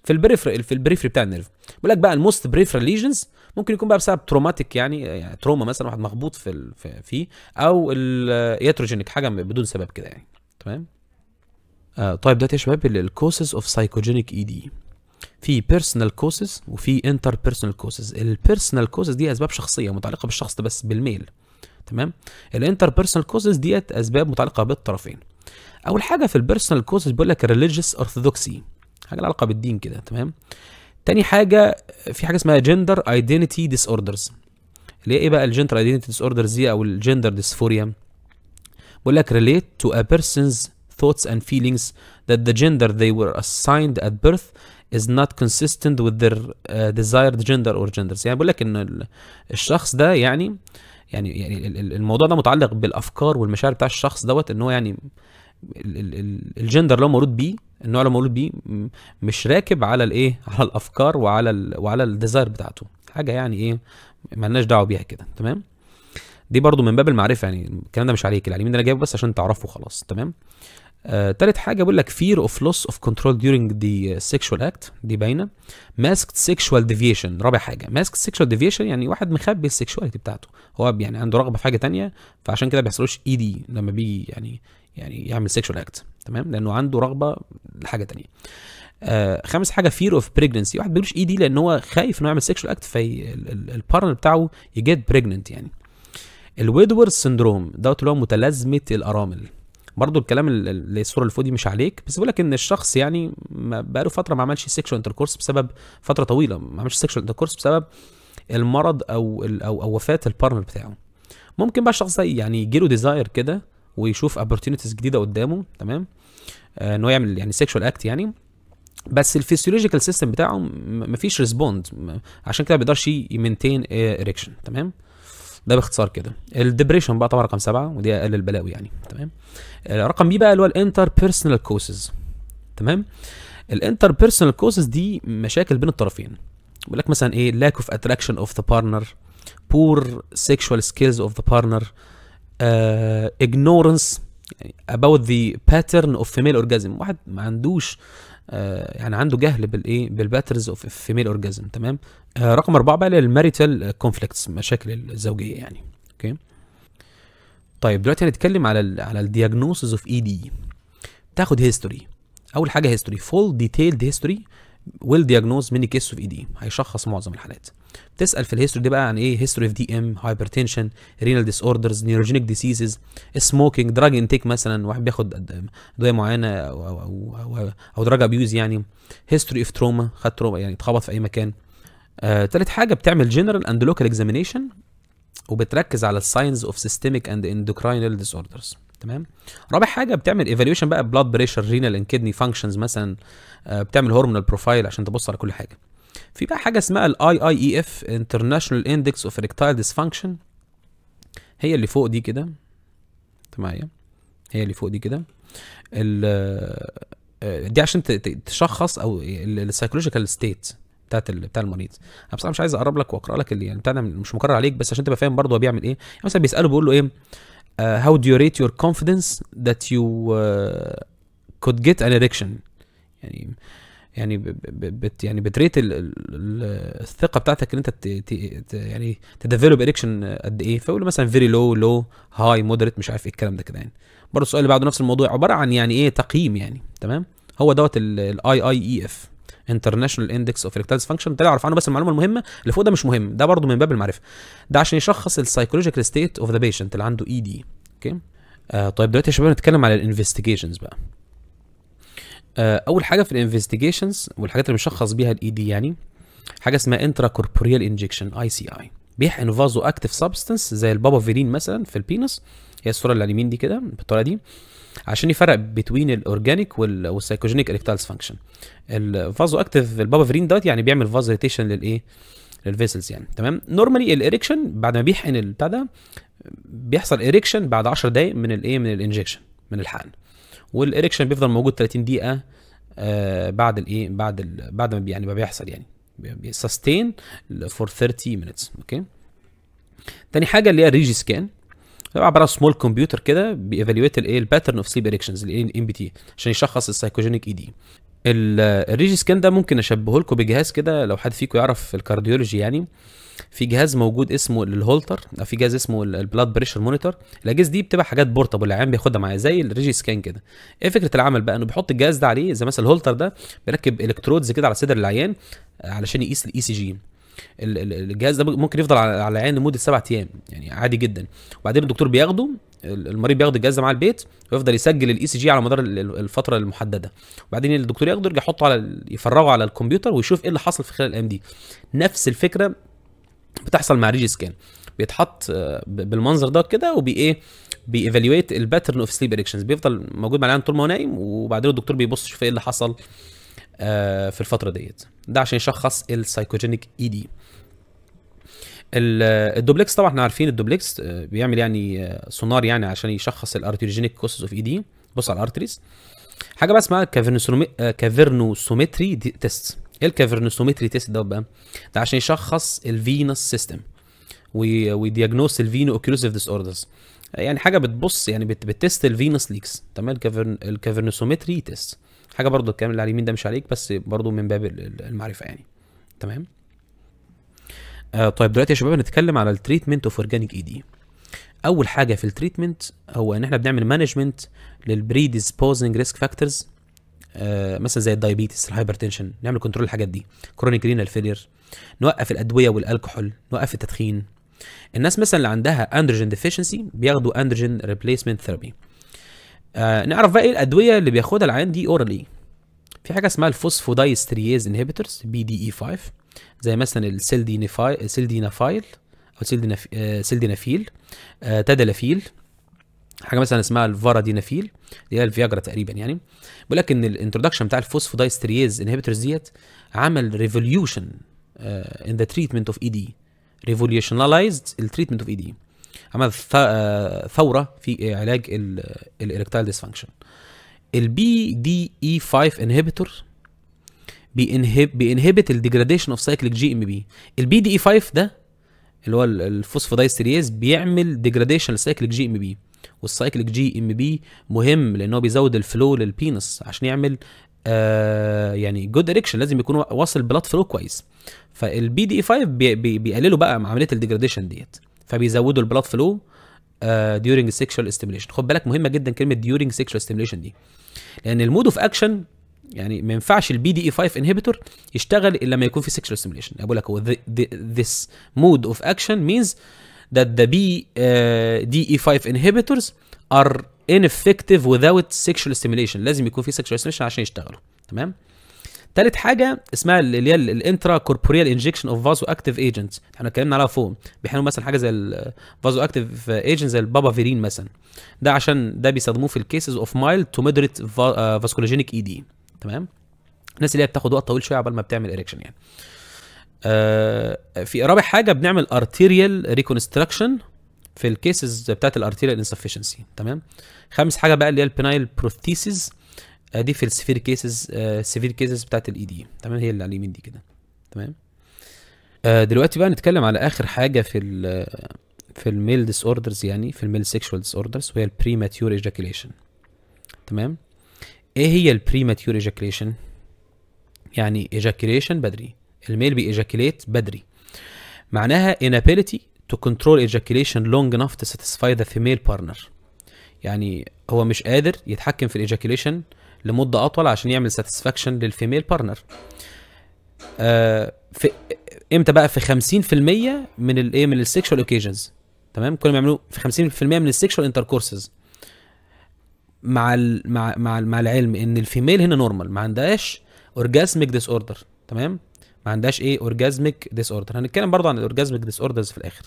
في البريفري في البريفري بتاع النيرف بيقول لك بقى الموست بريفرال ليجنز ممكن يكون بقى بسبب تروماتيك يعني, يعني تروما مثلا واحد مخبوط في فيه او الياتروجينيك حاجه بدون سبب كده يعني تمام آه طيب دلوقتي يا شباب الكوسز اوف سايكوجينيك اي دي في بيرسونال كوسز وفي انتر بيرسونال كوسز البيرسونال كوسز دي اسباب شخصيه متعلقه بالشخص بس بالميل تمام الانتر بيرسونال كوسز ديت اسباب متعلقه بالطرفين اول حاجه في البيرسونال كوسز بيقول لك ريليجيوس اورثودوكسي حاجه علاقه بالدين كده تمام تاني حاجه في حاجه اسمها جندر ايدينتي ديس اوردرز اللي هي ايه بقى الجندر ايدينتي ديس اوردرز دي او الجندر ديسفوريا بيقول لك ريليت تو ا بيرسونز thoughts and feelings that the gender they were assigned at birth is not consistent with their uh, desired gender or genders يعني بقول لك ان الشخص ده يعني يعني يعني الموضوع ده متعلق بالافكار والمشاعر بتاع الشخص دوت ان هو يعني الجندر اللي هو مولود بيه النوع اللي هو مولود بيه مش راكب على الايه على الافكار وعلى الـ وعلى الديزاير بتاعته حاجه يعني ايه مالناش دعوه بيها كده تمام دي برضو من باب المعرفه يعني الكلام ده مش عليك العلمين ده انا جايبه بس عشان تعرفه خلاص تمام آه، تالت حاجة بيقول لك fear of loss of control during the sexual act دي باينة masked sexual deviation رابع حاجة masked sexual deviation يعني واحد مخبي السكشواليتي بتاعته هو يعني عنده رغبة في حاجة تانية فعشان كده بيحصلوش اي e دي لما بيجي يعني يعني يعمل sexual act تمام لأنه عنده رغبة لحاجة تانية آه خامس حاجه fear اوف pregnancy واحد بيقولش اي e دي لان هو خايف انه يعمل سيكشوال اكت البارنر بتاعه يجيت بريجننت يعني الويدورز سندروم دوت اللي هو متلازمه الارامل برضو الكلام اللي الصوره اللي فوق دي مش عليك بس بيقول لك ان الشخص يعني بقاله فتره ما عملش سيكشوال انتركورس بسبب فتره طويله ما عملش سيكشوال انتركورس بسبب المرض او او او وفاه البارنر بتاعه ممكن بقى الشخص ده يعني يجيله ديزاير كده ويشوف opportunities جديده قدامه تمام آه يعمل يعني سيكشوال اكت يعني بس الفيسيولوجيكال سيستم بتاعه مفيش ريسبوند عشان كده ما بيقدرش يمنتين اريكشن آه، تمام ده باختصار كده الديبريشن بقى طبعا رقم سبعه ودي اقل البلاوي يعني تمام آه، رقم بي بقى اللي هو الانتر بيرسونال كوسز تمام الانتر بيرسونال كوسز دي مشاكل بين الطرفين بيقول لك مثلا ايه lack of attraction of the partner poor sexual skills of the partner uh, ignorance يعني about the pattern of female orgasm واحد ما عندوش آه، يعني عنده جهل بالايه بالباترز اوف فيميل اورجازم تمام آه، رقم اربعه بقى للماريتال كونفليكتس مشاكل الزوجيه يعني اوكي طيب دلوقتي هنتكلم على الـ على الدياجنوسز اوف اي دي تاخد هيستوري اول حاجه هيستوري فول ديتيلد هيستوري ويل دياجنوز ميني كيس اوف اي دي هيشخص معظم الحالات بتسال في الهيستوري دي بقى عن يعني ايه هيستوري اوف دي ام هايبرتنشن رينال ديس اوردرز نيوروجينيك ديسيزز سموكينج دراج انتيك مثلا واحد بياخد ادويه معينه او او او, أو, أو, دراج ابيوز يعني هيستوري اوف تروما خد تروما يعني اتخبط في اي مكان آه، تالت حاجه بتعمل جنرال اند لوكال اكزامينشن وبتركز على الساينز اوف سيستميك اند اندوكراينال ديس اوردرز تمام رابع حاجه بتعمل ايفالويشن بقى بلاد بريشر رينال اند كدني فانكشنز مثلا آه، بتعمل هرمونال بروفايل عشان تبص على كل حاجه في بقى حاجه اسمها الاي اي اي اف انترناشونال اندكس اوف ريكتايل ديسفانكشن هي اللي فوق دي كده انت معايا هي اللي فوق دي كده آه، دي عشان تشخص او السايكولوجيكال ستيت بتاعت بتاع المريض انا بصراحه مش عايز اقرب لك واقرا لك اللي يعني بتاعنا مش مكرر عليك بس عشان تبقى فاهم برضه هو بيعمل ايه يعني مثلا بيساله بيقول له ايه هاو آه، how do you rate your confidence that you uh, could get an يعني يعني بت يعني بتريت الثقه بتاعتك ان انت يعني تديفلوب اريكشن قد ايه فيقول مثلا فيري لو لو هاي مودريت مش عارف ايه الكلام ده كده يعني برضه السؤال اللي بعده نفس الموضوع عباره عن يعني ايه تقييم يعني تمام هو دوت الاي اي اي اف انترناشونال اندكس اوف الكتاز فانكشن ده اعرف عنه بس المعلومه المهمه اللي فوق ده مش مهم ده برضه من باب المعرفه ده عشان يشخص السايكولوجيكال ستيت اوف ذا بيشنت اللي عنده اي e دي اوكي آه، طيب دلوقتي يا شباب نتكلم على الانفستيجيشنز بقى آه، اول حاجه في الانفستيجيشنز والحاجات اللي بيشخص بيها الاي دي e يعني حاجه اسمها انترا كوربوريال انجكشن اي سي اي بيحقن فازو اكتف سبستنس زي البابا فيرين مثلا في البينس هي الصوره اللي على اليمين دي كده بالطريقه دي عشان يفرق بين الاورجانيك والسايكوجينيك اريكتالز فانكشن الفازو اكتف البابا فيرين دوت يعني بيعمل فاز ريتيشن للايه للفيسلز يعني تمام نورمالي الاريكشن بعد ما بيحقن البتاع ده بيحصل اريكشن بعد 10 دقايق من الايه من الانجكشن من الحقن والإريكشن بيفضل موجود 30 دقيقة آه، بعد الإيه بعد الـ بعد ما يعني ما بيحصل يعني سستين فور 30 مينتس اوكي تاني حاجة اللي هي الريجي سكان عباره عن سمول كمبيوتر كده بيأفاليويت الايه الباترن اوف سليب اريكشنز الام بي تي عشان يشخص السايكوجينيك اي دي الريجي سكان ده ممكن اشبهه لكم بجهاز كده لو حد فيكم يعرف الكارديولوجي يعني في جهاز موجود اسمه الهولتر او في جهاز اسمه البلاد بريشر مونيتور الاجهزه دي بتبقى حاجات بورتابل العيان بياخدها معايا زي الريجي سكان كده ايه فكره العمل بقى انه بيحط الجهاز ده عليه زي مثلا الهولتر ده بيركب الكترودز كده على صدر العيان آه، علشان يقيس الاي سي جي الجهاز ده ممكن يفضل على العيان لمده سبعة ايام يعني عادي جدا وبعدين الدكتور بياخده المريض بياخد الجهاز ده معاه البيت ويفضل يسجل الاي سي e جي على مدار الفتره المحدده وبعدين الدكتور ياخده يرجع يحطه على يفرغه على الكمبيوتر ويشوف ايه اللي حصل في خلال الايام دي نفس الفكره بتحصل مع ريجي سكان بيتحط آه، بالمنظر ده كده وبي ايه بييفالويت الباترن اوف سليب اريكشنز بيفضل موجود مع العيان طول ما هو نايم وبعدين الدكتور بيبص يشوف ايه اللي حصل آه، في الفتره ديت ده عشان يشخص السايكوجينيك اي دي الدوبلكس طبعا احنا عارفين الدوبلكس آه، بيعمل يعني سونار آه، يعني عشان يشخص الارتيوجينيك كوسز اوف اي دي بص على الارتريز حاجه بقى اسمها كافيرنوسومتري آه، تيست ايه الكافيرنوسومتري تيست ده بقى ده عشان يشخص الفينس سيستم ويدياجنوز الفينو اوكيوسيف ديس اوردرز يعني حاجه بتبص يعني بت بتست الفينس ليكس تمام الكافيرنوسومتري تيست حاجه برضو الكلام اللي على اليمين ده مش عليك بس برضو من باب المعرفه يعني تمام آه طيب دلوقتي يا شباب هنتكلم على التريتمنت اوف اورجانيك اي دي اول حاجه في التريتمنت هو ان احنا بنعمل مانجمنت للبري ديسبوزنج ريسك فاكتورز آه مثلا زي الدايابيتس الهايبرتنشن نعمل كنترول الحاجات دي كرونيك رينال فيلير نوقف الادويه والالكحول نوقف التدخين الناس مثلا اللي عندها اندروجين ديفيشنسي بياخدوا اندروجين ريبليسمنت ثيرابي آه نعرف بقى ايه الادويه اللي بياخدها العيان دي اورالي في حاجه اسمها الفوسفودايستريز انهبيتورز بي دي اي e 5 زي مثلا السلدينافايل سلدينافايل او سلديناف... سلدينافيل آه تدلافيل آه، حاجه مثلا اسمها الفارادينافيل اللي هي الفياجرا تقريبا يعني بيقول لك ان الانترودكشن بتاع الفوسفودايستريز انهبيتورز ديت عمل ريفوليوشن ان ذا تريتمنت اوف اي دي ريفوليوشناليزد التريتمنت اوف اي دي عمل آه، ثوره في علاج الاركتايل ديسفانكشن البي دي اي 5 انهبيتور بينهب بينهبت الديجراديشن اوف سايكليك جي ام بي البي دي اي 5 ده اللي هو الفوسفودايسترياز بيعمل ديجراديشن لسايكليك جي ام بي والسايكليك جي ام بي مهم لان هو بيزود الفلو للبينس عشان يعمل آه يعني جود اريكشن لازم يكون واصل بلاد فلو كويس فالبي دي اي 5 بي بي بيقللوا بقى عمليه الديجراديشن ديت فبيزودوا البلاد فلو ديورنج سيكشوال استيميليشن خد بالك مهمه جدا كلمه ديورنج سيكشوال استيميليشن دي لان المود اوف اكشن يعني ما ينفعش البي دي اي 5 انهبيتور يشتغل الا لما يكون في سيكشوال ستيميليشن بقول لك هو ذس مود اوف اكشن مينز ذات ذا بي دي اي 5 انهبيتورز ار ineffective without sexual stimulation لازم يكون في sexual stimulation عشان يشتغلوا تمام تالت حاجه اسمها اللي هي الانترا كوربوريال انجكشن اوف فازو اكتيف ايجنتس احنا اتكلمنا عليها فوق بيحلوا مثلا حاجه زي الفازو اكتيف ايجنت زي البابا فيرين مثلا ده عشان ده بيستخدموه في الكيسز اوف مايل تو مودريت فاسكولوجينيك اي دي تمام الناس اللي هي بتاخد وقت طويل شويه عبال ما بتعمل اريكشن يعني آه، في رابع حاجه بنعمل ارتيريال ريكونستراكشن في الكيسز بتاعت الارتيريال انسفشنسي تمام خامس حاجه بقى اللي هي البنايل آه، بروثيسز دي في السفير كيسز السفير كيسز بتاعت الاي دي e تمام هي اللي على اليمين دي كده تمام آه، دلوقتي بقى نتكلم على اخر حاجه في ال في الميل ديس اوردرز يعني في الميل سيكشوال ديس اوردرز وهي البريماتيور ايجاكيليشن تمام ايه هي البريماتيور ايجاكيليشن يعني ايجاكيليشن بدري الميل بيجاكيليت بدري معناها inability to control ejaculation long enough to satisfy the female partner يعني هو مش قادر يتحكم في الايجاكيليشن لمده اطول عشان يعمل ساتسفاكشن للفيميل بارنر آه في امتى بقى في 50% من الايه من السكشوال اوكيجنز تمام ما بيعملوه في 50% من السكشوال انتركورسز مع الـ مع مع, مع العلم ان الفيميل هنا نورمال ما عندهاش اورجازميك ديس اوردر تمام ما عندهاش ايه اورجازميك ديس اوردر هنتكلم برضه عن الاورجازميك ديس اوردرز في الاخر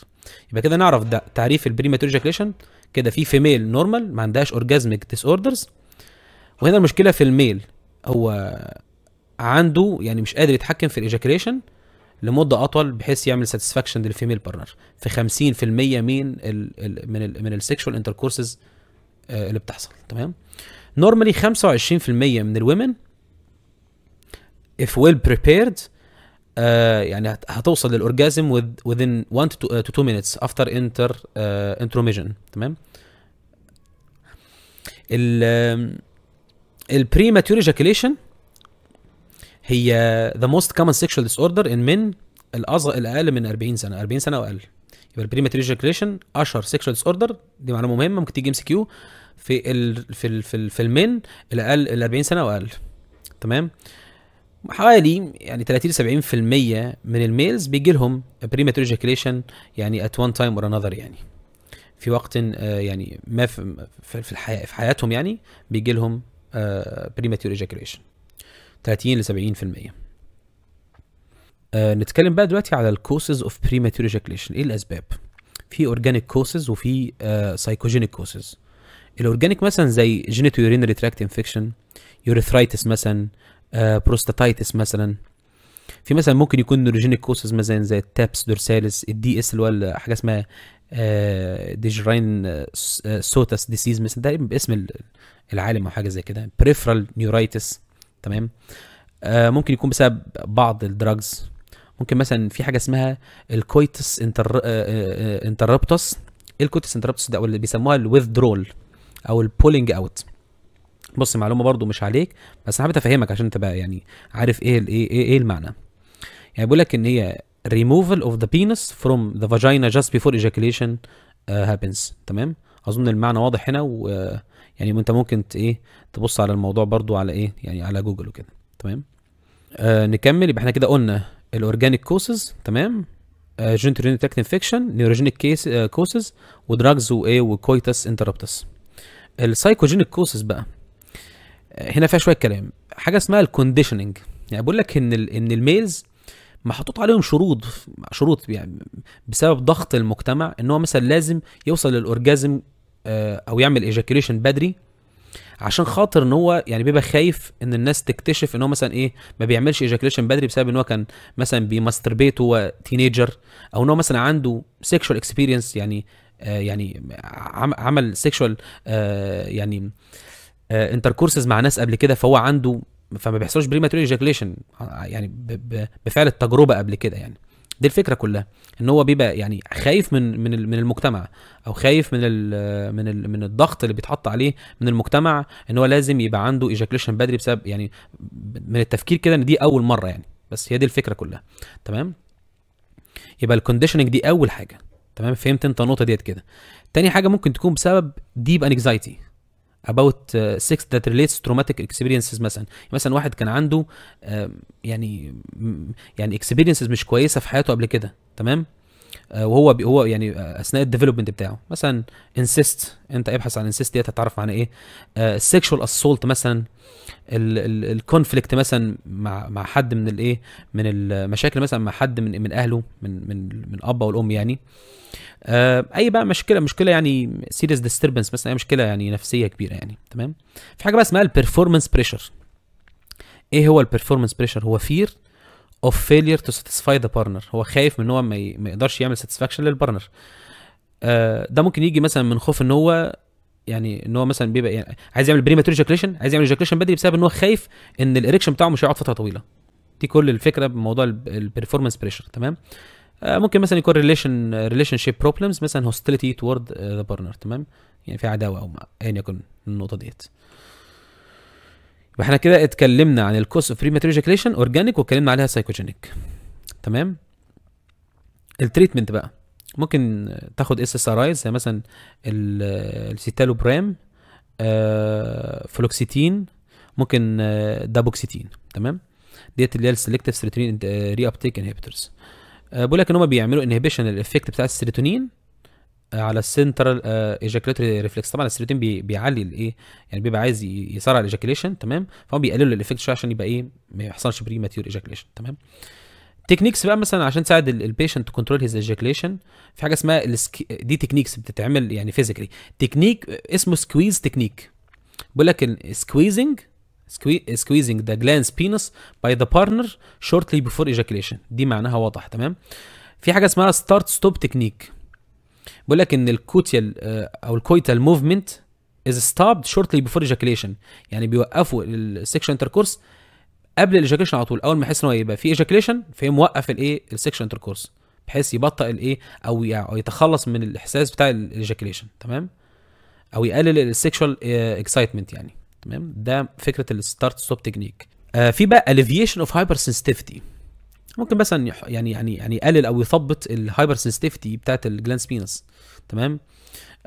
يبقى كده نعرف ده تعريف البريماتور ايجاكليشن كده في فيميل نورمال ما عندهاش اورجازميك ديس اوردرز وهنا المشكله في الميل هو عنده يعني مش قادر يتحكم في الايجاكليشن لمده اطول بحيث يعمل ساتسفاكشن للفيميل بارنر في 50% من الـ من الـ من السكشوال انتركورسز آه، اللي بتحصل تمام نورمالي 25% من الومن if well prepared آه، يعني هتوصل للاورجازم within 1 to 2 آه، minutes after inter uh, intromission تمام ال البري ماتيور ايجاكيليشن هي the most common sexual disorder in men الاصغر الاقل من 40 سنه 40 سنه واقل يبقى البريماتري ريجريكليشن اشهر سيكشوال ديس اوردر دي معلومه مهمه ممكن تيجي ام سي كيو في ال في ال في, ال في المين الاقل ال 40 سنه واقل تمام حوالي يعني 30 ل 70% من الميلز بيجي لهم بريماتري ريجريكليشن يعني ات وان تايم اور انذر يعني في وقت آه، يعني ما في في الحياه في حياتهم يعني بيجي لهم بريماتيور ايجاكيوليشن 30 ل 70% آه نتكلم بقى دلوقتي على الكوسز اوف بريماتور ايجاكليشن ايه الاسباب في اورجانيك كوسز وفي سايكوجينيك كوسز الاورجانيك مثلا زي جينيتو يورينري تراكت انفكشن يوريثرايتس مثلا آه بروستاتايتس مثلا في مثلا ممكن يكون نوروجينيك كوسز مثلا زي التابس دورساليس الدي اس اللي هو حاجه اسمها ديجراين آه سوتس ديسيز آه، آه، مثلا ده باسم العالم او حاجه زي كده بريفرال نيورايتس تمام آه، ممكن يكون بسبب بعض الدراجز ممكن مثلا في حاجه اسمها الكويتس انتر آه، آه، انتربتس ايه الكويتس انتربتس ده اللي بيسموها الويذدرول او البولينج اوت بص معلومه برضو مش عليك بس انا حابب افهمك عشان انت بقى يعني عارف ايه ايه, إيه المعنى يعني بيقول لك ان هي removal of the penis from the vagina just before ejaculation uh, happens تمام اظن المعنى واضح هنا ويعني انت ممكن ايه تبص على الموضوع برضو على ايه يعني على جوجل وكده تمام آه نكمل يبقى احنا كده قلنا الاورجانيك كوسز تمام جنترينو تاكت انفكشن نيوروجينيك كيس كوسز ودراجز وايه وكويتس انتربتس السايكوجينيك كوسز بقى آه، هنا فيها شويه كلام حاجه اسمها الكونديشننج يعني بقول لك ان الـ ان الميلز محطوط عليهم شروط شروط يعني بسبب ضغط المجتمع ان هو مثلا لازم يوصل للاورجازم آه، او يعمل ايجاكيوليشن بدري عشان خاطر ان هو يعني بيبقى خايف ان الناس تكتشف ان هو مثلا ايه ما بيعملش ايجاكليشن بدري بسبب ان هو كان مثلا بيماستربيت وهو تينيجر او ان هو مثلا عنده سيكشوال اكسبيرينس يعني آه يعني عمل سيكشوال آه يعني آه انتركورسز مع ناس قبل كده فهو عنده فما بيحصلش بريماتوري ايجاكليشن آه، يعني بفعل التجربه قبل كده يعني دي الفكره كلها ان هو بيبقى يعني خايف من من من المجتمع او خايف من الـ من الـ من الضغط اللي بيتحط عليه من المجتمع ان هو لازم يبقى عنده ايجاكليشن بدري بسبب يعني من التفكير كده ان دي اول مره يعني بس هي دي الفكره كلها تمام يبقى الكونديشننج دي اول حاجه تمام فهمت انت النقطه ديت كده تاني حاجه ممكن تكون بسبب ديب انكزايتي about six uh, sex that relates to traumatic experiences مثلا مثلا واحد كان عنده يعني يعني experiences مش كويسه في حياته قبل كده تمام آه، وهو هو يعني آه، اثناء الديفلوبمنت بتاعه مثلا انسيست انت ابحث عن انسيست ديت هتعرف معنى ايه السكشوال آه، اسولت مثلا الكونفليكت مثلا مع مع حد من الايه من المشاكل مثلا مع حد من من اهله من من من الاب او الام يعني آه، اي بقى مشكله مشكله يعني سيريس ديستربنس مثلا اي مشكله يعني نفسيه كبيره يعني تمام في حاجه بقى اسمها البرفورمانس بريشر ايه هو البرفورمانس بريشر هو فير اوف فيلير تو ساتيسفاي ذا بارنر هو خايف من ان هو ما يقدرش يعمل ساتسفاكشن للبارنر آه، ده ممكن يجي مثلا من خوف ان هو يعني ان هو مثلا بيبقى يعني عايز يعمل بريماتور ايجاكليشن عايز يعمل ايجاكليشن بدري بسبب ان هو خايف ان الاريكشن بتاعه مش هيقعد فتره طويله دي كل الفكره بموضوع البرفورمانس بريشر تمام آه، ممكن مثلا يكون ريليشن ريليشن شيب بروبلمز مثلا هوستيليتي توورد ذا بارتنر تمام يعني في عداوه او ايا يعني يكن النقطه ديت يبقى احنا كده اتكلمنا عن الكوست اوف ريماتريجيكليشن اورجانيك واتكلمنا عليها سايكوجينيك تمام التريتمنت بقى ممكن تاخد اس اس ار زي مثلا السيتالوبرام آه، آه، فلوكسيتين ممكن دابوكسيتين تمام ديت اللي هي السلكتيف سيروتونين ري ابتيك انهبيتورز آه، بقول لك ان هم بيعملوا انهبيشن الافكت بتاع السيروتونين آه، على السنترال ايجاكوليتري ريفلكس طبعا السيروتونين بي بيعلي الايه يعني بيبقى عايز يسرع الايجاكيوليشن تمام فهم بيقللوا الافكت شويه عشان يبقى ايه ما يحصلش بري ماتيور تمام تكنيكس بقى مثلا عشان تساعد البيشنت كنترول هيز ايجاكيوليشن في حاجه اسمها السك... دي تكنيكس بتتعمل يعني فيزيكلي تكنيك آه، اسمه سكويز تكنيك بيقول لك ان سكويزنج squeezing the glans penis by the partner shortly before ejaculation دي معناها واضح تمام في حاجه اسمها ستارت ستوب تكنيك بيقول لك ان الكوتيال آه، او الكويتال موفمنت از ستوب شورتلي بيفور ejaculation يعني بيوقفوا السكشن انتركورس قبل الايجاكيشن على طول اول ما يحس ان هو يبقى في ايجاكيشن فهي موقف الايه السكشن انتركورس بحيث يبطئ الايه او يعني يتخلص من الاحساس بتاع الايجاكيشن تمام او يقلل السكشوال اكسايتمنت آه، يعني تمام ده فكره الستارت ستوب تكنيك آه في بقى الفيشن اوف هايبر سنسيتيفيتي ممكن مثلا يعني يعني يعني يقلل او يثبط الهايبر سنسيتيفيتي بتاعت الجلانس بينس تمام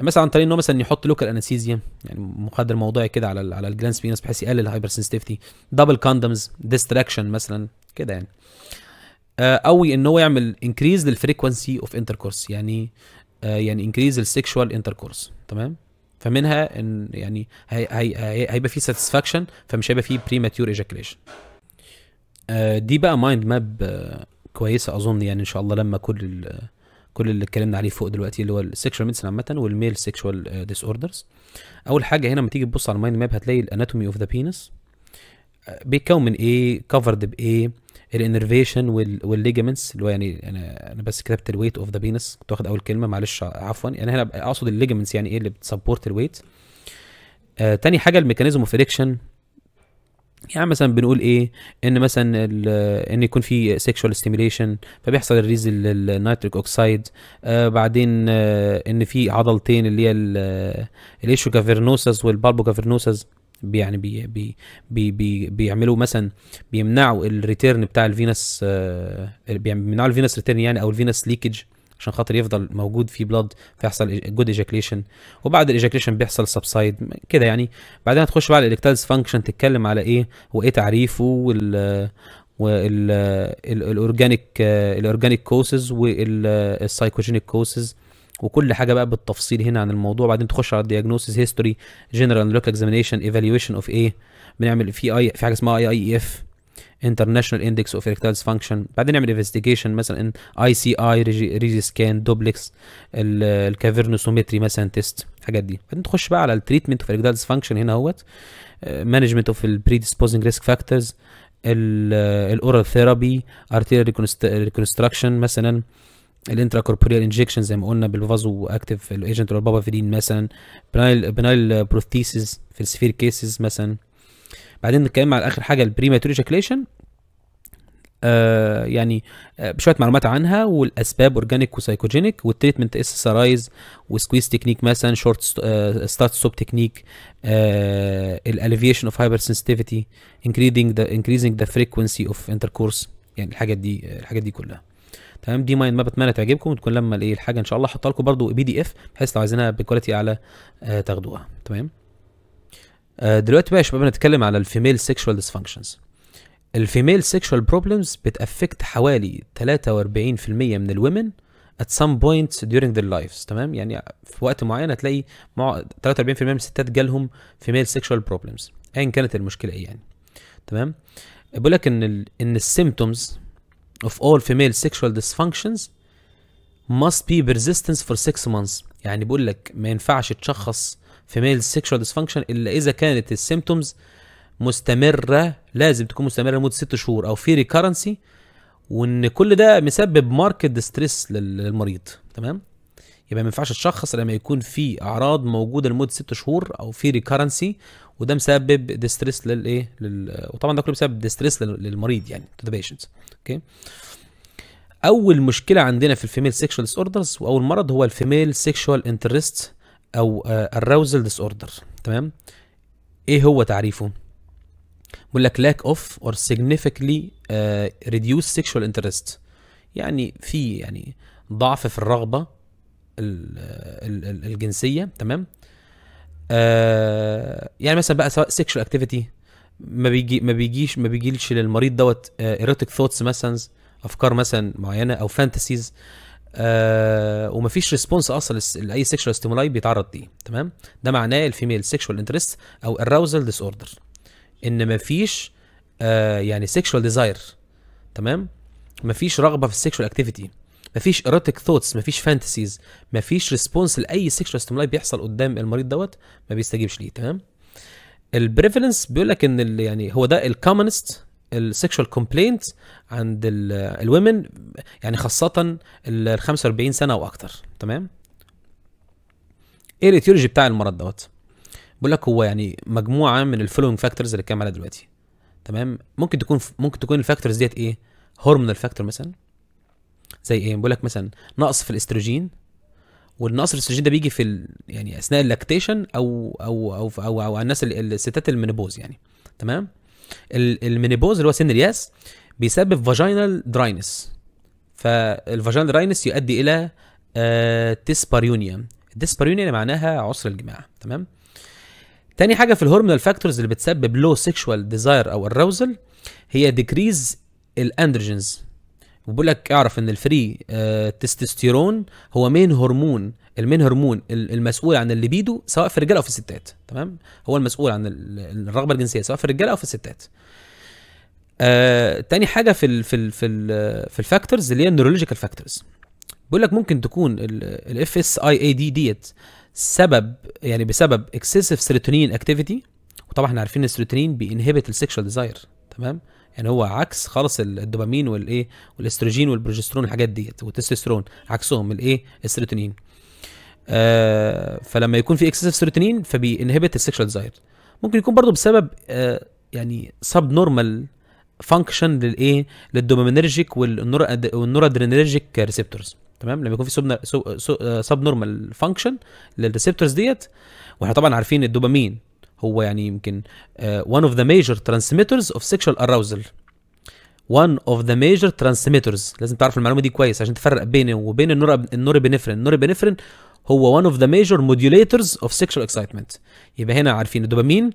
مثلا عن طريق ان هو مثلا يحط لوكال انستيزيا يعني مخدر موضعي كده على على الجلانس بينس بحيث يقلل الهايبر سنسيتيفيتي دبل كاندمز ديستراكشن مثلا كده يعني آه، او ان هو يعمل انكريز للفريكونسي اوف انتركورس يعني آه، يعني انكريز السكشوال انتركورس تمام فمنها ان يعني هيبقى هي هي ساتسفاكشن فمش هيبقى في بريماتيور ايجاكليشن دي بقى مايند آه، ماب كويسه اظن يعني ان شاء الله لما كل كل اللي اتكلمنا عليه فوق دلوقتي اللي هو السكشوال ميدس عامه والميل سكشوال ديس اوردرز اول حاجه هنا لما تيجي تبص على المايند ماب هتلاقي الاناتومي اوف ذا بينس بيتكون من ايه كفرد بايه الانرفيشن والليجمنتس اللي هو يعني انا انا بس كتبت الويت اوف ذا بينس كنت واخد اول كلمه معلش عفوا يعني هنا اقصد الليجمنتس يعني ايه اللي بتسبورت الويت آه تاني حاجه الميكانيزم اوف اريكشن يعني مثلا بنقول ايه ان مثلا ان يكون في سيكشوال ستيميليشن فبيحصل الريز النيتريك اوكسايد آه بعدين آه ان في عضلتين اللي هي الايشو كافيرنوسس والبالبو كافيرنوسس يعني بي بي بي بي بيعملوا مثلا بيمنعوا الريتيرن بتاع الفينس آه، بيمنعوا الفينس ريتيرن يعني او الفينس ليكج عشان خاطر يفضل موجود في بلاد فيحصل جود e- ايجاكليشن وبعد الايجاكليشن بيحصل سبسايد كده يعني بعدين هتخش بقى على الالكتالز فانكشن تتكلم على ايه وايه تعريفه وال وال الاورجانيك كوسز والسايكوجينيك كوسز وكل حاجه بقى بالتفصيل هنا عن الموضوع بعدين تخش على الدياجنوستس هيستوري جنرال لوك اكزامينشن ايفالويشن اوف ايه بنعمل في اي في حاجه اسمها اي اي اف انترناشونال اندكس اوف اريكتايل فانكشن بعدين نعمل انفستيجيشن مثلا اي سي اي ريجي سكان دوبلكس الكافيرنوسومتري مثلا تيست الحاجات دي بعدين تخش بقى على التريتمنت اوف اريكتايل فانكشن هنا اهوت مانجمنت اوف البريديسبوزنج ريسك فاكتورز الاورال ثيرابي ارتيريال ريكونستراكشن مثلا الانترا كوربوريال انجكشن زي ما قلنا بالفازو اكتف الايجنت اللي البابافيرين مثلا بنايل بنايل بروثيسز في السفير كيسز مثلا بعدين نتكلم على اخر حاجه البريماتور ايجاكليشن آه يعني آه شويه معلومات عنها والاسباب اورجانيك وسايكوجينيك والتريتمنت اس اس ار ايز وسكويز تكنيك مثلا شورت ستارت ستوب تكنيك الالفيشن اوف هايبر سنسيتيفيتي انكريزنج ذا انكريزنج ذا فريكونسي اوف انتركورس يعني الحاجات دي الحاجات دي كلها تمام دي مايند ماب اتمنى تعجبكم وتكون لما الايه الحاجه ان شاء الله احطها لكم برده بي دي اف بحيث لو عايزينها بكواليتي اعلى آه تاخدوها تمام آه دلوقتي بقى يا شباب هنتكلم على الفيميل سيكشوال ديسفانكشنز الفيميل سيكشوال بروبلمز بتأفكت حوالي 43% من الومن at some point during their lives تمام يعني في وقت معين هتلاقي مع 43% من الستات جالهم female sexual problems ايا كانت المشكله ايه يعني تمام بيقول لك ان ال... ان السيمتومز of all female sexual dysfunctions must be persistence for six months يعني بقول لك ما ينفعش تشخص female sexual dysfunction الا اذا كانت السيمتومز مستمره لازم تكون مستمره لمده ست شهور او في ريكارنسي وان كل ده مسبب ماركت ستريس للمريض تمام يبقى ما ينفعش تشخص لما يكون في اعراض موجوده لمده ست شهور او في ريكارنسي وده مسبب ديستريس للايه لل... وطبعا ده كله بسبب ديستريس للمريض يعني تو ذا بيشنت اوكي اول مشكله عندنا في الفيميل سيكشوال ديس اوردرز واول مرض هو الفيميل سيكشوال انترست او اراوزل ديس اوردر تمام ايه هو تعريفه بيقول لك lack of or significantly uh, reduced sexual interest يعني في يعني ضعف في الرغبه الجنسيه تمام آه يعني مثلا بقى سواء سيكشوال اكتيفيتي ما بيجي ما بيجيش ما بيجيلش للمريض دوت ايروتيك آه، ثوتس مثلا افكار مثلا معينه او فانتسيز آه ومفيش ريسبونس اصلا لاي سيكشوال ستيمولاي بيتعرض ليه تمام ده معناه الفيميل سيكشوال انترست او اراوزل ديس اوردر ان مفيش آه يعني سيكشوال ديزاير تمام مفيش رغبه في السيكشوال اكتيفيتي مفيش ايروتيك ثوتس مفيش فانتسيز مفيش ريسبونس لاي سيكشوال ستيمولاي بيحصل قدام المريض دوت ما بيستجيبش ليه تمام البريفلنس بيقول لك ان يعني هو ده الكومنست السيكشوال كومبلينت عند الومن يعني خاصه ال 45 سنه واكتر تمام ايه الاتيولوجي بتاع المرض دوت بيقول لك هو يعني مجموعه من الفولوينج فاكتورز اللي اتكلم عليها دلوقتي تمام ممكن تكون ممكن تكون الفاكتورز ديت ايه هرمونال فاكتور مثلا زي ايه بيقول لك مثلا نقص في الاستروجين والنقص الاستروجين ده بيجي في يعني اثناء اللاكتيشن او او او او, أو الناس الستات المينيبوز يعني تمام المينيبوز اللي هو سن الياس بيسبب فاجينال دراينس فالفاجينال دراينس يؤدي الى آه ديسباريونيا الديسباريونيا معناها عسر الجماع تمام تاني حاجه في الهرمونال فاكتورز اللي بتسبب لو سيكشوال ديزاير او الروزل هي ديكريز الاندروجينز وبقول لك اعرف ان الفري تستوستيرون آه، هو مين هرمون المين هرمون المسؤول عن الليبيدو سواء في الرجاله او في الستات تمام هو المسؤول عن الرغبه الجنسيه سواء في الرجاله او في الستات آه، تاني حاجه في ال في ال في ال في الفاكتورز اللي هي النيورولوجيكال فاكتورز بيقول لك ممكن تكون الاف اس اي اي دي ديت سبب يعني بسبب اكسسيف سيروتونين اكتيفيتي وطبعا احنا عارفين ان السيروتونين بينهبت السكشوال ديزاير تمام آه يعني هو عكس خالص الدوبامين والايه والاستروجين والبروجسترون الحاجات ديت والتستوستيرون عكسهم الايه السيروتونين آه فلما يكون في اكسسيف سيروتونين فبينهبت السكشوال ديزاير ممكن يكون برضو بسبب آه يعني سب نورمال فانكشن للايه للدوبامينرجيك والنور والنورادرينرجيك ريسبتورز تمام لما يكون في سب نورمال فانكشن للريسبتورز ديت واحنا طبعا عارفين الدوبامين هو يعني يمكن one of the major transmitters of sexual arousal one of the major transmitters لازم تعرف المعلومه دي كويس عشان تفرق بينه وبين النور النور بنفرين النور بنفرين هو one of the major modulators of sexual excitement يبقى هنا عارفين الدوبامين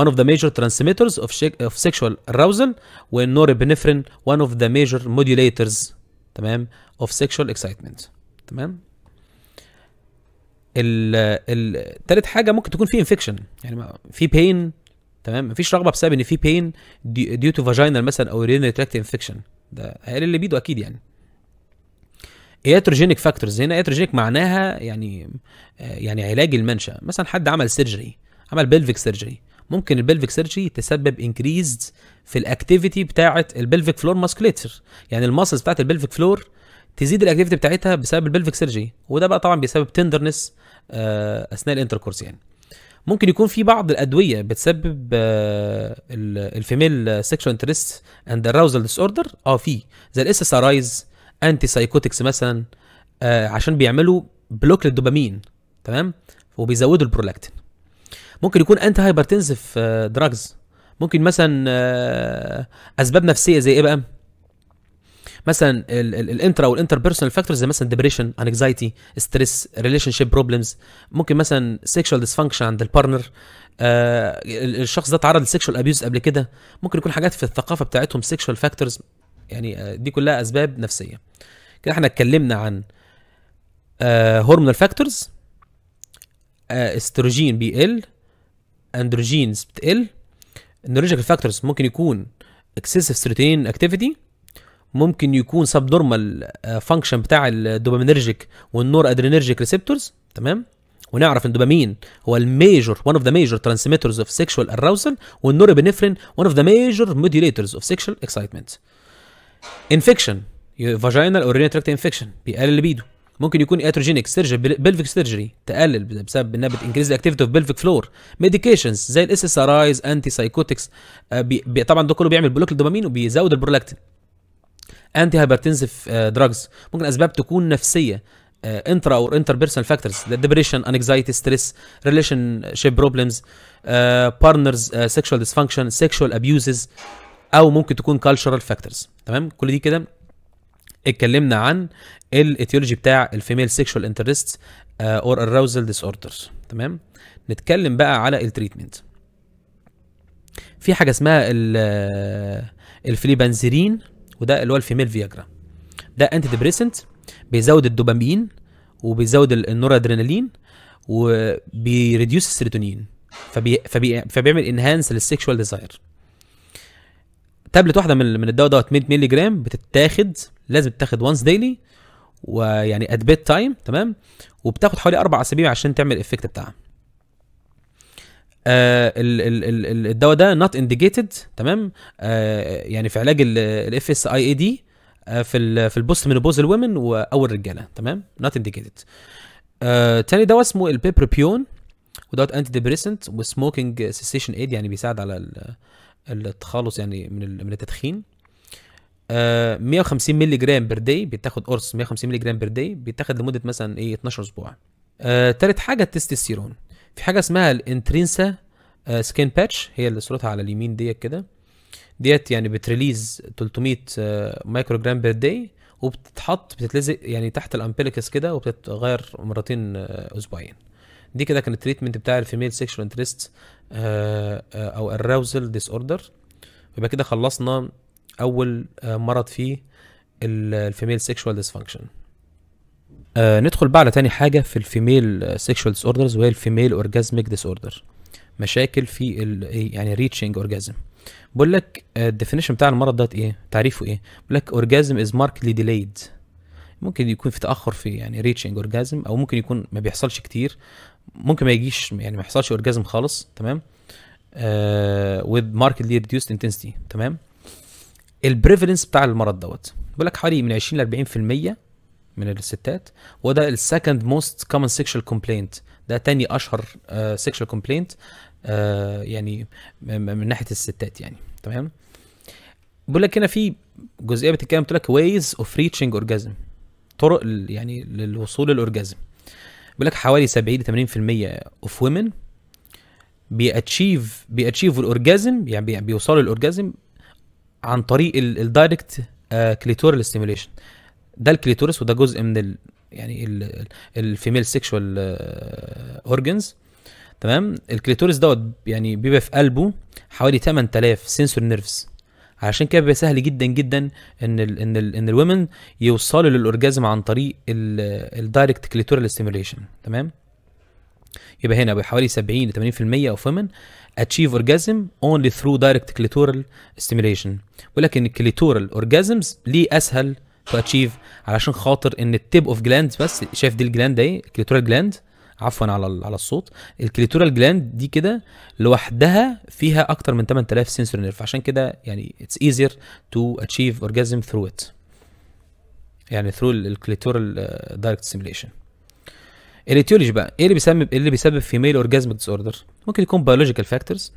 one of the major transmitters of, of sexual arousal والنور بنفرين one of the major modulators تمام of sexual excitement تمام تالت حاجه ممكن تكون في انفكشن يعني في بين تمام مفيش رغبه بسبب ان في بين ديو تو فاجينال مثلا او رينال تراكت انفكشن ده هيقلل بيده اكيد يعني اياتروجينيك فاكتورز هنا اياتروجينيك معناها يعني يعني علاج المنشا مثلا حد عمل سيرجري عمل بلفيك سيرجري ممكن البلفيك سيرجري تسبب انكريز في الاكتيفيتي بتاعه البلفيك فلور ماسكليتر يعني الماسلز بتاعه البلفيك فلور تزيد الاكتيفيتي بتاعتها بسبب البلفيك سيرجري وده بقى طبعا بيسبب تندرنس آه، اثناء الانتركورس يعني ممكن يكون في بعض الادويه بتسبب الفيميل سيكشوال انترست اند اراوزل ديس اوردر اه في زي الاس اس ارايز انتي سايكوتكس مثلا آه عشان بيعملوا بلوك للدوبامين تمام وبيزودوا البرولاكتين ممكن يكون انتي هايبرتنسف دراجز ممكن مثلا آه اسباب نفسيه زي ايه بقى مثلا الانترا والانتر بيرسونال فاكتورز زي مثلا ديبريشن انكزايتي ستريس ريليشن شيب بروبلمز ممكن مثلا سيكشوال ديسفانكشن عند البارتنر آه الشخص ده اتعرض لسيكشوال ابيوز قبل كده ممكن يكون حاجات في الثقافه بتاعتهم سيكشوال فاكتورز يعني آه، دي كلها اسباب نفسيه كده احنا اتكلمنا عن هرمونال فاكتورز استروجين بيقل اندروجينز بتقل النورولوجيكال فاكتورز ممكن يكون اكسسيف سيروتونين اكتيفيتي ممكن يكون سب نورمال فانكشن بتاع الدوبامينرجيك والنور ادرينرجيك ريسبتورز تمام ونعرف ان الدوبامين هو الميجور وان اوف ذا major ترانسميترز اوف سيكشوال arousal والنورابينفرين وان اوف ذا ميجر modulators اوف سيكشوال اكسايتمنت انفكشن فاجينال urinary تراكت انفكشن بيقلل الليبيدو ممكن يكون اتروجينيك سيرجي بلفيك سيرجري تقلل بسبب انها بتنكريز الاكتيفيتي اوف بلفيك فلور ميديكيشنز زي الاس اس ار ايز انتي سايكوتكس طبعا ده كله بيعمل بلوك للدوبامين وبيزود البرولاكتين انتي هايبرتنسيف دراجز ممكن اسباب تكون نفسيه انترا اور انتر بيرسونال فاكتورز ديبريشن انكزايتي ستريس ريليشن شيب بروبلمز بارتنرز سيكشوال ديسفانكشن سيكشوال ابيوزز او ممكن تكون كالتشرال فاكتورز تمام كل دي كده اتكلمنا عن الايتيولوجي بتاع الفيميل سيكشوال انترست اور اراوزل ديس اوردرز تمام نتكلم بقى على التريتمنت في حاجه اسمها uh, الفليبانزيرين وده اللي هو الفيميل فياجرا ده انتي ديبريسنت بيزود الدوبامين وبيزود النورادرينالين وبيريديوس السيروتونين فبي... فبيعمل انهانس للسكشوال ديزاير تابلت واحده من من الدواء دوت 100 مللي جرام بتتاخد لازم تتاخد وانس ديلي ويعني ات بيت تايم تمام وبتاخد حوالي اربع اسابيع عشان تعمل الافكت بتاعها آه، الدواء ده نوت انديكيتد تمام آه، يعني في علاج الاف اس اي اي دي في في البوست مينوبوز الومن واول رجاله تمام نوت انديكيتد آه، تاني دواء اسمه البيبربيون ودوت انتي ديبريسنت وسموكينج سيسيشن ايد يعني بيساعد على التخلص يعني من من التدخين آه 150 مللي جرام بير داي بيتاخد قرص 150 مللي جرام بير داي بيتاخد لمده مثلا ايه 12 اسبوع آه تالت حاجه التستوستيرون في حاجه اسمها الانترينسا سكين آه، باتش هي اللي صورتها على اليمين ديت كده ديت يعني بتريليز 300 آه، مايكرو جرام بير داي وبتتحط بتتلزق يعني تحت الامبيليكس كده وبتتغير مرتين آه، اسبوعيا دي كده كان التريتمنت بتاع الفيميل سيكشوال انترست او الراوزل ديس اوردر يبقى كده خلصنا اول مرض فيه الفيميل سيكشوال فانكشن آه ندخل بقى على تاني حاجه في الفيميل سيكشوال اوردرز وهي الفيميل اورجازميك اوردر مشاكل في ال إيه، يعني ريتشنج اورجازم بقول لك الديفينيشن آه، بتاع المرض دوت ايه تعريفه ايه بقول لك اورجازم از ماركلي ديليد ممكن يكون في تاخر في يعني ريتشنج اورجازم او ممكن يكون ما بيحصلش كتير ممكن ما يجيش يعني ما يحصلش اورجازم خالص تمام وذ ماركتلي ريديوست انتنسيتي تمام البريفلنس بتاع المرض دوت بيقول لك حوالي من 20 ل من الستات وده السكند موست كومن سيكشوال كومبلينت ده تاني اشهر سيكشوال آه، كومبلينت آه، يعني من ناحيه الستات يعني تمام بقول لك هنا في جزئيه بتتكلم بتقول لك ways اوف ريتشنج orgasm طرق يعني للوصول للاورجازم بيقول لك حوالي 70 ل 80% اوف ويمن بياتشيف بياتشيف الاورجازم يعني بيوصلوا للاورجازم عن طريق الدايركت كليتورال آه، ستيميوليشن ده الكليتورس وده جزء من ال يعني الفيميل سيكشوال اورجنز تمام الكليتورس دوت يعني بيبقى في قلبه حوالي 8000 سنسور نيرفز علشان كده بيبقى سهل جدا جدا ان الـ ان الـ ان الومن يوصلوا للاورجازم عن طريق الدايركت كليتورال ستيميوليشن تمام يبقى هنا بحوالي 70 ل 80% اوف ومن اتشيف اورجازم اونلي ثرو دايركت كليتورال ستيميوليشن ولكن الكليتورال اورجازمز ليه اسهل تو اتشيف علشان خاطر ان التيب اوف جلاند بس شايف دي الجلاند اهي الكليتورال جلاند عفوا على على الصوت الكليتورال جلاند دي كده لوحدها فيها اكتر من 8000 سنسور نيرف عشان كده يعني اتس ايزير تو اتشيف اورجازم ثرو ات يعني ثرو الكليتورال دايركت سيميليشن الاتيولوجي بقى ايه اللي بيسبب ايه اللي بيسبب ميل اورجازمك ديس اوردر ممكن يكون بيولوجيكال فاكتورز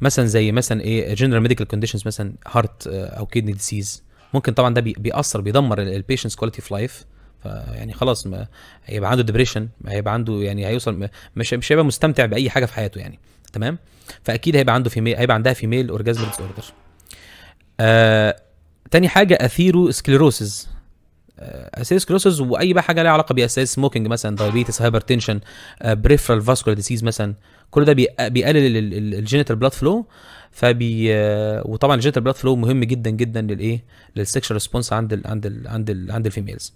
مثلا زي مثلا ايه جنرال ميديكال كونديشنز مثلا هارت آه، او كيدني ديسيز ممكن طبعا ده بيأثر بيدمر البيشنتس كواليتي اوف لايف يعني خلاص ما هيبقى عنده ديبريشن هيبقى عنده يعني هيوصل مش مش هيبقى مستمتع باي حاجه في حياته يعني تمام فاكيد هيبقى عنده ميل هيبقى عندها فيميل اورجازم ديس اوردر تاني حاجه اثيرو سكليروسيس اسيس كلوسز واي بقى حاجه ليها علاقه باساس سموكينج مثلا دايابيتس هايبر تنشن بريفرال فاسكولار ديسيز مثلا كل ده بيقلل الجينيتال بلاد فلو فبي وطبعا الجنتال بلاد فلو مهم جدا جدا للايه للسكشوال ريسبونس عند الـ عند الـ عند الـ عند الفيميلز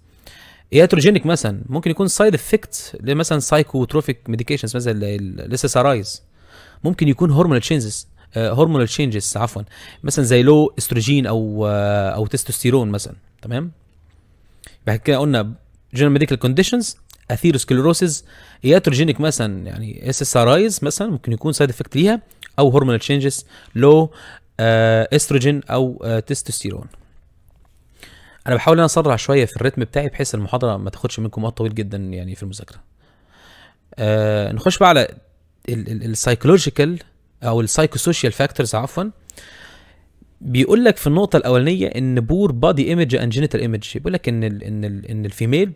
اياتروجينيك مثلا ممكن يكون سايد افكت لمثلا سايكوتروفيك ميديكيشنز مثلا ار ايز ممكن يكون هرمونال تشينجز هرمونال تشينجز عفوا مثلا زي لو استروجين او آه، او تستوستيرون مثلا تمام بعد كده قلنا جنرال ميديكال كونديشنز اثيروسكليروسيس اياتروجينيك مثلا يعني اس اس ايز مثلا ممكن يكون سايد افكت ليها او هرمونال تشينجز لو استروجين آه، او تستوستيرون آه، انا بحاول انا اسرع شويه في الريتم بتاعي بحيث المحاضره ما تاخدش منكم وقت طويل جدا يعني في المذاكره آه، نخش بقى على السايكولوجيكال او السايكوسوشيال فاكتورز عفوا بيقول لك في النقطه الاولانيه ان بور بادي ايمج اند جينيتال ايمج بيقول لك ان الـ ان الـ ان الفيميل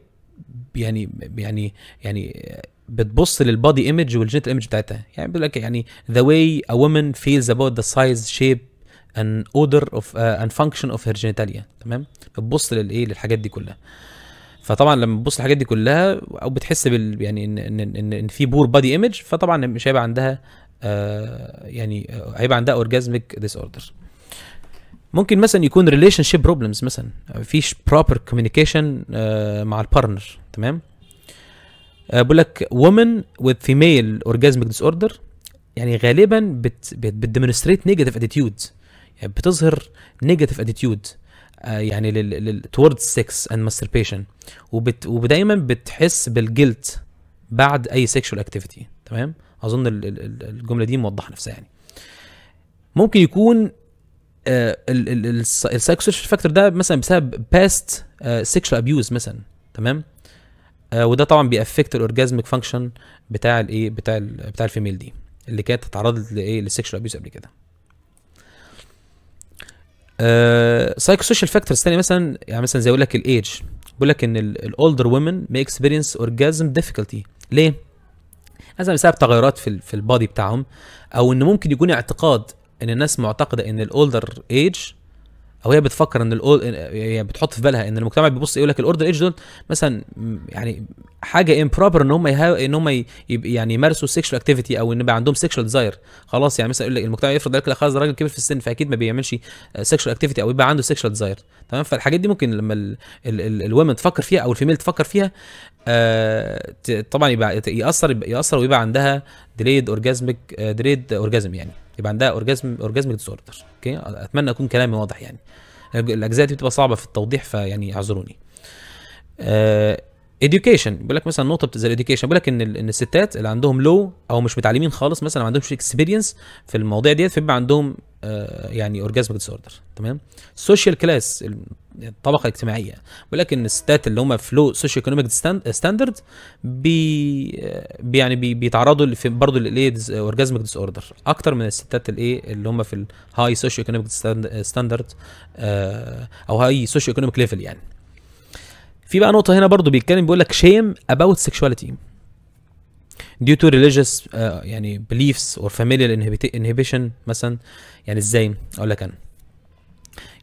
يعني يعني يعني بتبص للبادي ايمج والجينيتال ايمج بتاعتها يعني بيقول لك يعني ذا واي ا woman feels about the size shape and order of ان uh, and function of her genitalia تمام بتبص للايه للحاجات دي كلها فطبعا لما بتبص للحاجات دي كلها او بتحس بال يعني ان ان ان, إن في بور بادي ايمج فطبعا مش هيبقى عندها آه، يعني هيبقى عندها اورجازميك ديس اوردر ممكن مثلا يكون ريليشن شيب بروبلمز مثلا مفيش بروبر كوميونيكيشن مع البارنر تمام آه، بقول لك وومن وذ فيميل اورجازمك ديس اوردر يعني غالبا بت بتديمونستريت نيجاتيف اتيتيود يعني بتظهر نيجاتيف اتيتيود آه، يعني لل سكس اند ماستربيشن ودايما بتحس بالجلت بعد اي sexual اكتيفيتي تمام اظن الجمله دي موضحه نفسها يعني ممكن يكون آه، السكسوال فاكتور ده مثلا بسبب باست سكشوال ابيوز مثلا تمام آه، وده طبعا بيأفكت الاورجازميك فانكشن بتاع الايه بتاع الـ بتاع الفيميل دي اللي كانت اتعرضت لايه للسكشوال ابيوز قبل كده سايكو سوشيال فاكتورز تاني مثلا يعني مثلا زي اقول لك الايدج بيقول لك ان الاولدر وومن مي اكسبيرينس اورجازم difficulty ليه؟ مثلا بسبب تغيرات في في البادي بتاعهم او ان ممكن يكون اعتقاد ان الناس معتقده ان الاولدر ايدج او هي بتفكر ان الاول هي بتحط في بالها ان المجتمع بيبص يقول لك الاوردر ايج دول مثلا يعني حاجه امبروبر ان هم يها... ان هم يعني يمارسوا سيكشوال اكتيفيتي او ان يبقى عندهم سيكشوال ديزاير خلاص يعني مثلا يقول لك المجتمع يفرض لك خلاص الراجل راجل كبير في السن فاكيد ما بيعملش سيكشوال آه، اكتيفيتي او يبقى عنده سيكشوال ديزاير تمام فالحاجات دي ممكن لما ال... ال... ال... الومن تفكر فيها او الفيميل تفكر فيها آه... طبعا يبقى ياثر ياثر ويبقى عندها ديليد اورجازمك ديليد اورجازم يعني يبقى عندها اورجازم اورجازمك ديس اوردر اوكي اتمنى اكون كلامي واضح يعني الاجزاء دي بتبقى صعبه في التوضيح فيعني اعذروني آه education بيقول لك مثلا نقطه زي الاديوكيشن بيقول لك ان ان الستات اللي عندهم لو او مش متعلمين خالص مثلا ما عندهمش اكسبيرينس في المواضيع ديت فبيبقى عندهم آه، يعني اورجازمك ديس اوردر تمام سوشيال كلاس الطبقه الاجتماعيه ولكن الستات اللي هم في لو سوشيو ايكونوميك ستاندرد بي يعني بي بيتعرضوا برضه للايدز اورجازمك ديس اوردر اكتر من الستات الايه اللي هم في الهاي سوشيو ايكونوميك ستاندرد او هاي سوشيو ايكونوميك ليفل يعني في بقى نقطه هنا برضه بيتكلم بيقول لك شيم اباوت سيكشواليتي due to religious uh, يعني beliefs or familial inhibition مثلا يعني ازاي اقول لك انا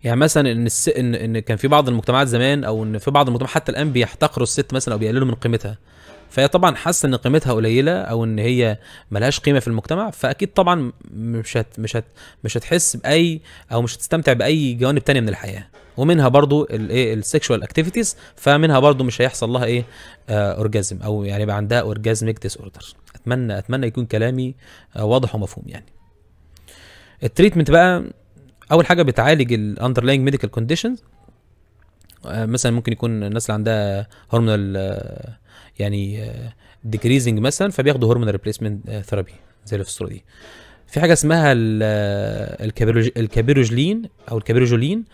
يعني مثلا ان الس... ان ان كان في بعض المجتمعات زمان او ان في بعض المجتمعات حتى الان بيحتقروا الست مثلا او بيقللوا من قيمتها فهي طبعا حاسه ان قيمتها قليله او ان هي ملهاش قيمه في المجتمع فاكيد طبعا مش هت مش هت مش هتحس باي او مش هتستمتع باي جوانب تانية من الحياه ومنها برضو الايه السكشوال اكتيفيتيز فمنها برضو مش هيحصل لها ايه اورجازم آه، او يعني يبقى عندها اورجازميك ديس اوردر اتمنى اتمنى يكون كلامي آه، واضح ومفهوم يعني التريتمنت بقى اول حاجه بتعالج الاندرلاينج ميديكال كونديشنز مثلا ممكن يكون الناس اللي عندها هرمونال آه، يعني ديكريزنج آه، مثلا فبياخدوا هرمونال ريبليسمنت ثيرابي زي اللي في الصوره دي في حاجه اسمها الكابيروجلين آه، او الكابيروجولين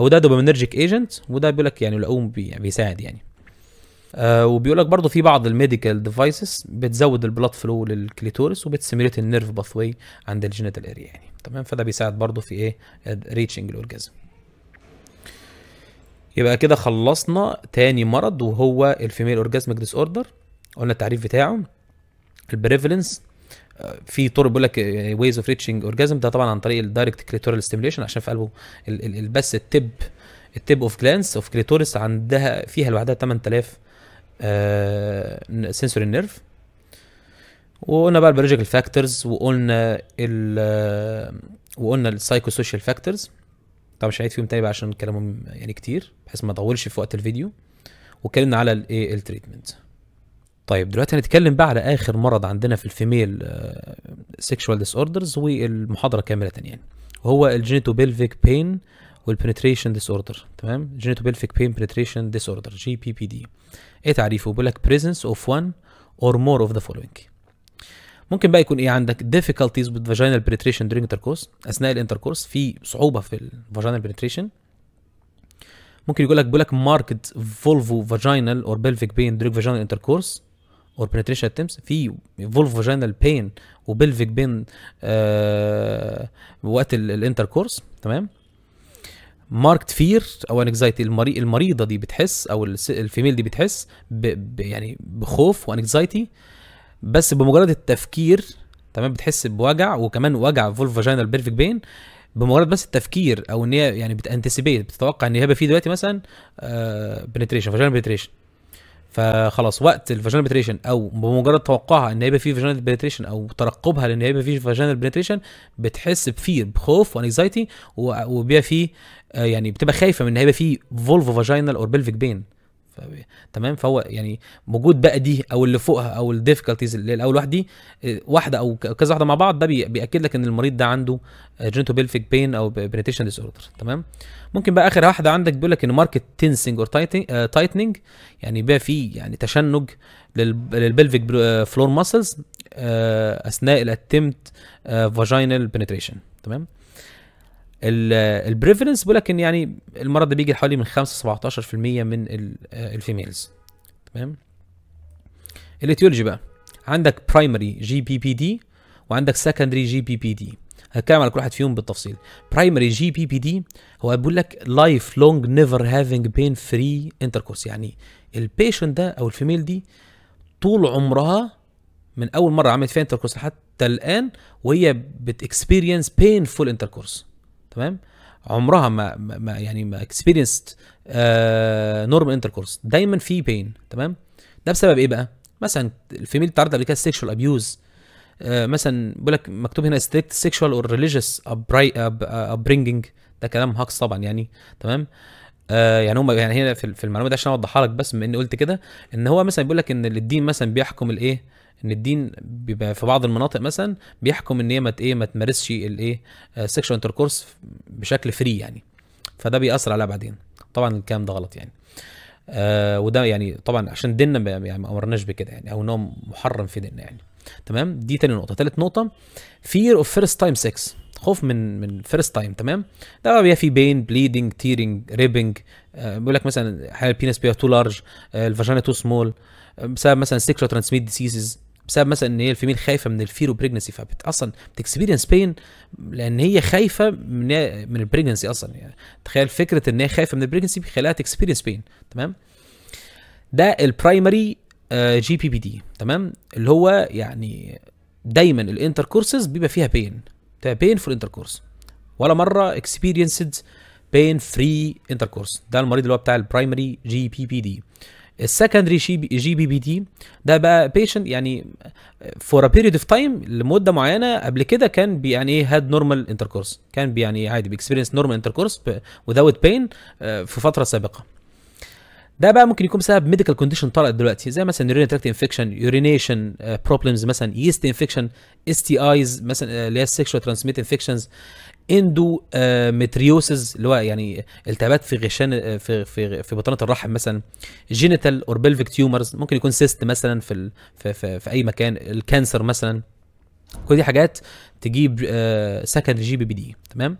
او ده دوبامينرجيك ايجنت وده بيقول لك يعني لقوم يعني بيساعد يعني آه وبيقول لك برضه في بعض الميديكال ديفايسز بتزود البلاد فلو للكليتورس وبتسيميليت النيرف باثوي عند الجينيتال اريا يعني تمام فده بيساعد برضو في ايه ريتشنج الاورجازم يبقى كده خلصنا تاني مرض وهو الفيميل اورجازمك ديس اوردر قلنا التعريف بتاعه البريفلنس آه، في طرق بيقول لك ويز اوف ريتشنج اورجازم ده طبعا عن طريق الدايركت كليتورال ستيميليشن عشان في قلبه بس التب التب اوف جلانس اوف كليتورس عندها فيها لوحدها 8000 سنسوري نيرف وقلنا بقى البيولوجيكال فاكتورز وقلنا ال وقلنا السايكو سوشيال فاكتورز طبعا مش هعيد فيهم تاني بقى عشان كلامهم يعني كتير بحيث ما اطولش في وقت الفيديو واتكلمنا على الايه التريتمنت طيب دلوقتي هنتكلم بقى على اخر مرض عندنا في الفيميل سيكشوال ديس اوردرز والمحاضره كامله يعني وهو الجينيتو بيلفيك بين والبنتريشن ديس اوردر تمام جينيتو بيلفيك بين بنتريشن ديس اوردر جي بي بي دي ايه تعريفه بيقول لك presence of one or more of the following ممكن بقى يكون ايه عندك difficulties with vaginal penetration during intercourse اثناء الانتركورس في صعوبه في الفاجينال penetration ممكن يقول لك بيقول لك marked vulvo vaginal or pelvic pain during vaginal intercourse or penetration attempts في vulvo vaginal pain و pelvic pain آه وقت الانتركورس تمام ماركت فير او انكزايتي المري... المريضه دي بتحس او الفيميل دي بتحس ب... ب... يعني بخوف وانكزايتي بس بمجرد التفكير تمام بتحس بوجع وكمان وجع فولف فاجينال بيرفيك بين بمجرد بس التفكير او ان هي يعني بتانتسيبيت بتتوقع ان هيبقى فيه دلوقتي مثلا بنتريشن فاجينال بنتريشن فخلاص وقت الفاجينال بنتريشن او بمجرد توقعها ان هيبقى فيه فاجينال بنتريشن او ترقبها لان هيبقى فيه فاجينال بنتريشن بتحس بفير بخوف وانكزايتي وبيبقى فيه آه، يعني بتبقى خايفه من ان هيبقى فيه فولفو فاجينال اور بيلفيك بين تمام فهو يعني موجود بقى دي او اللي فوقها او الديفيكالتيز اللي الاول واحده دي آه، واحده او كذا واحده مع بعض ده بياكد لك ان المريض ده عنده جينتو بيلفيك بين او بريتيشن ديس اوردر تمام ممكن بقى اخر واحده عندك بيقول لك ان ماركت تنسنج اور تايتنج يعني بقى في يعني تشنج للبلفيك فلور ماسلز اثناء الاتمت فاجينال بنتريشن تمام البريفلنس بيقول لك ان يعني المرض ده بيجي حوالي من 5 17% من الفيميلز تمام الاتيولوجي بقى عندك برايمري جي بي بي دي وعندك سكندري جي بي بي دي هتكلم على كل واحد فيهم بالتفصيل برايمري جي بي بي دي هو بيقول لك لايف لونج نيفر هافينج بين فري انتركورس يعني البيشنت ده او الفيميل دي طول عمرها من اول مره عملت فيها انتركورس لحد الان وهي بتكسبيرينس بينفول انتركورس تمام عمرها ما, ما يعني ما اكسبيرينست نورمال انتركورس دايما في بين تمام ده بسبب ايه بقى مثلا الفيميل تعرض قبل كده سيكشوال ابيوز آه، مثلا بيقول لك مكتوب هنا ستريكت سيكشوال اور ريليجيوس ابرينجنج ده كلام هاكس طبعا يعني تمام آه يعني هم يعني هنا في المعلومه دي عشان اوضحها لك بس بما اني قلت كده ان هو مثلا بيقول لك ان الدين مثلا بيحكم الايه ان الدين بيبقى في بعض المناطق مثلا بيحكم ان هي ما ايه ما تمارسش الايه سيكشوال آه، انتركورس بشكل فري يعني فده بيأثر عليها بعدين طبعا الكلام ده غلط يعني آه وده يعني طبعا عشان ديننا يعني ما امرناش بكده يعني او انه محرم في ديننا يعني تمام دي تاني نقطه تالت نقطه fear of first time sex خوف من من فيرست تايم تمام ده بقى في فيه بين بليدنج تيرنج ريبنج آه بيقول لك مثلا حال البينس بيها تو لارج الفاجينا تو سمول آه، بسبب مثلا سيكشوال ترانسميت ديسيزز بسبب مثلا ان هي الفيميل خايفه من الفيرو بريجنسي فبت اصلا بتكسبيرينس بين لان هي خايفه من من البريجنسي اصلا يعني تخيل فكره ان هي خايفه من البريجنسي بيخليها تكسبيرينس بين تمام ده البرايمري جي بي بي دي تمام اللي هو يعني دايما الانتركورسز بيبقى فيها بين بين انتر كورس ولا مره اكسبيرينسد بين فري انتركورس ده المريض اللي هو بتاع البرايمري جي بي بي دي السكندري جي بي بي دي ده بقى بيشنت يعني فور ا بيريد اوف تايم لمده معينه قبل كده كان بي يعني ايه هاد نورمال انتركورس كان بي يعني عادي بيكسبيرينس نورمال انتركورس وذاوت بين في فتره سابقه ده بقى ممكن يكون بسبب ميديكال كونديشن طلعت دلوقتي زي مثلا يورين تراكت انفكشن يورينيشن بروبلمز مثلا يست انفكشن اس تي ايز مثلا آه، اللي هي السكشوال ترانسميت انفكشنز اندو متريوسز اللي هو يعني التهابات في غشان آه، في في في بطانه الرحم مثلا جينيتال اور بلفيك تيومرز ممكن يكون سيست مثلا في في, في, في اي مكان الكانسر مثلا كل دي حاجات تجيب سكند جي بي بي دي تمام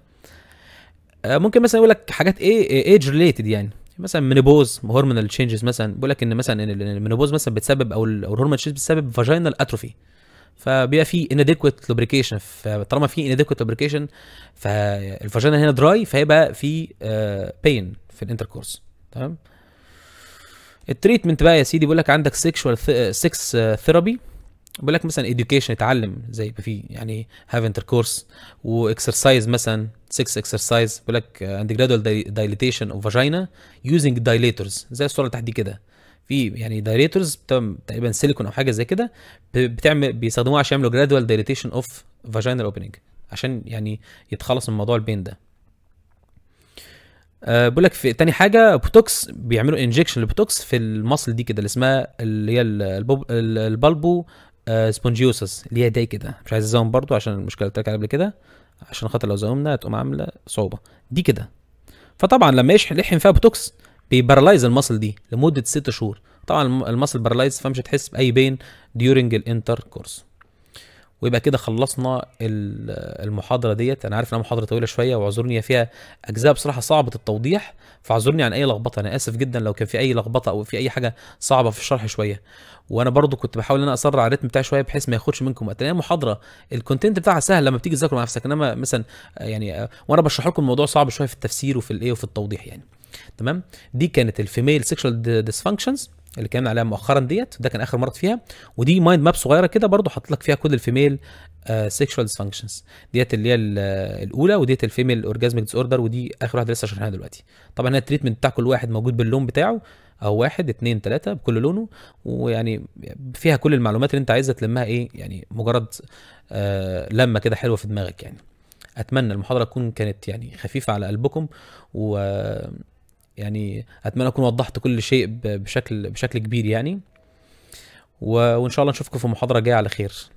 آه، ممكن مثلا يقول لك حاجات ايه ايج ريليتد يعني يعني مثلا منوبوز هرمونال تشينجز مثلا بيقول لك ان مثلا ان المنوبوز مثلا بتسبب او الهرمون تشينجز بتسبب فاجينال اتروفي فبيبقى في انديكويت لوبريكيشن فطالما في انديكويت لوبريكيشن فالفاجينا هنا دراي فهيبقى في بين آه، في الانتركورس تمام التريتمنت بقى يا سيدي بيقول لك عندك سيكشوال سكس ثيرابي بيقول لك مثلا education اتعلم زي في يعني have intercourse واكسرسايز مثلا 6 exercise بيقول لك and gradual dilatation of vagina using dilators زي الصوره اللي تحت دي كده في يعني دايريتورز تقريبا سيليكون او حاجه زي كده بتعمل بيستخدموها عشان يعملوا جرادوال دايليتيشن اوف فاجينال اوبننج عشان يعني يتخلص من موضوع البين ده أه بقول لك في تاني حاجه بوتوكس بيعملوا انجكشن للبوتوكس في المصل دي كده اللي اسمها اللي هي البلبو آه، سبونجيوسس اللي هي ايديه كده مش عايز ازوم برضو عشان المشكله اللي قبل كده عشان خاطر لو زومنا تقوم عامله صعوبه دي كده فطبعا لما يشحن يلحن فيها بوتوكس بيبرالايز المصل دي لمده ست شهور طبعا المصل بارالايز فمش هتحس باي بين ديورنج الانتر كورس ويبقى كده خلصنا المحاضره ديت انا عارف انها محاضره طويله شويه واعذرني فيها اجزاء بصراحه صعبه التوضيح فاعذرني عن اي لخبطه انا اسف جدا لو كان في اي لخبطه او في اي حاجه صعبه في الشرح شويه وانا برضو كنت بحاول ان انا اسرع على الريتم بتاعي شويه بحيث ما ياخدش منكم وقت المحاضره الكونتنت بتاعها سهل لما بتيجي تذاكره مع نفسك انما مثلا يعني وانا بشرح لكم الموضوع صعب شويه في التفسير وفي الايه وفي التوضيح يعني تمام دي كانت الفيميل سيكشوال ديسفانكشنز اللي اتكلمنا عليها مؤخرا ديت ده كان اخر مره فيها ودي مايند ماب صغيره كده برضو حاطط لك فيها كل الفيميل سيكشوال ديسفانكشنز ديت اللي هي آه، الاولى وديت الفيميل اورجازميك ديس اوردر ودي اخر واحده لسه شرحناها دلوقتي طبعا هنا التريتمنت بتاع كل واحد موجود باللون بتاعه او واحد اتنين تلاته بكل لونه ويعني فيها كل المعلومات اللي انت عايزها تلمها ايه يعني مجرد آه لمه كده حلوه في دماغك يعني اتمنى المحاضره تكون كانت يعني خفيفه على قلبكم و آه، يعني اتمنى اكون وضحت كل شيء بشكل بشكل كبير يعني وان شاء الله نشوفكم في محاضره جايه على خير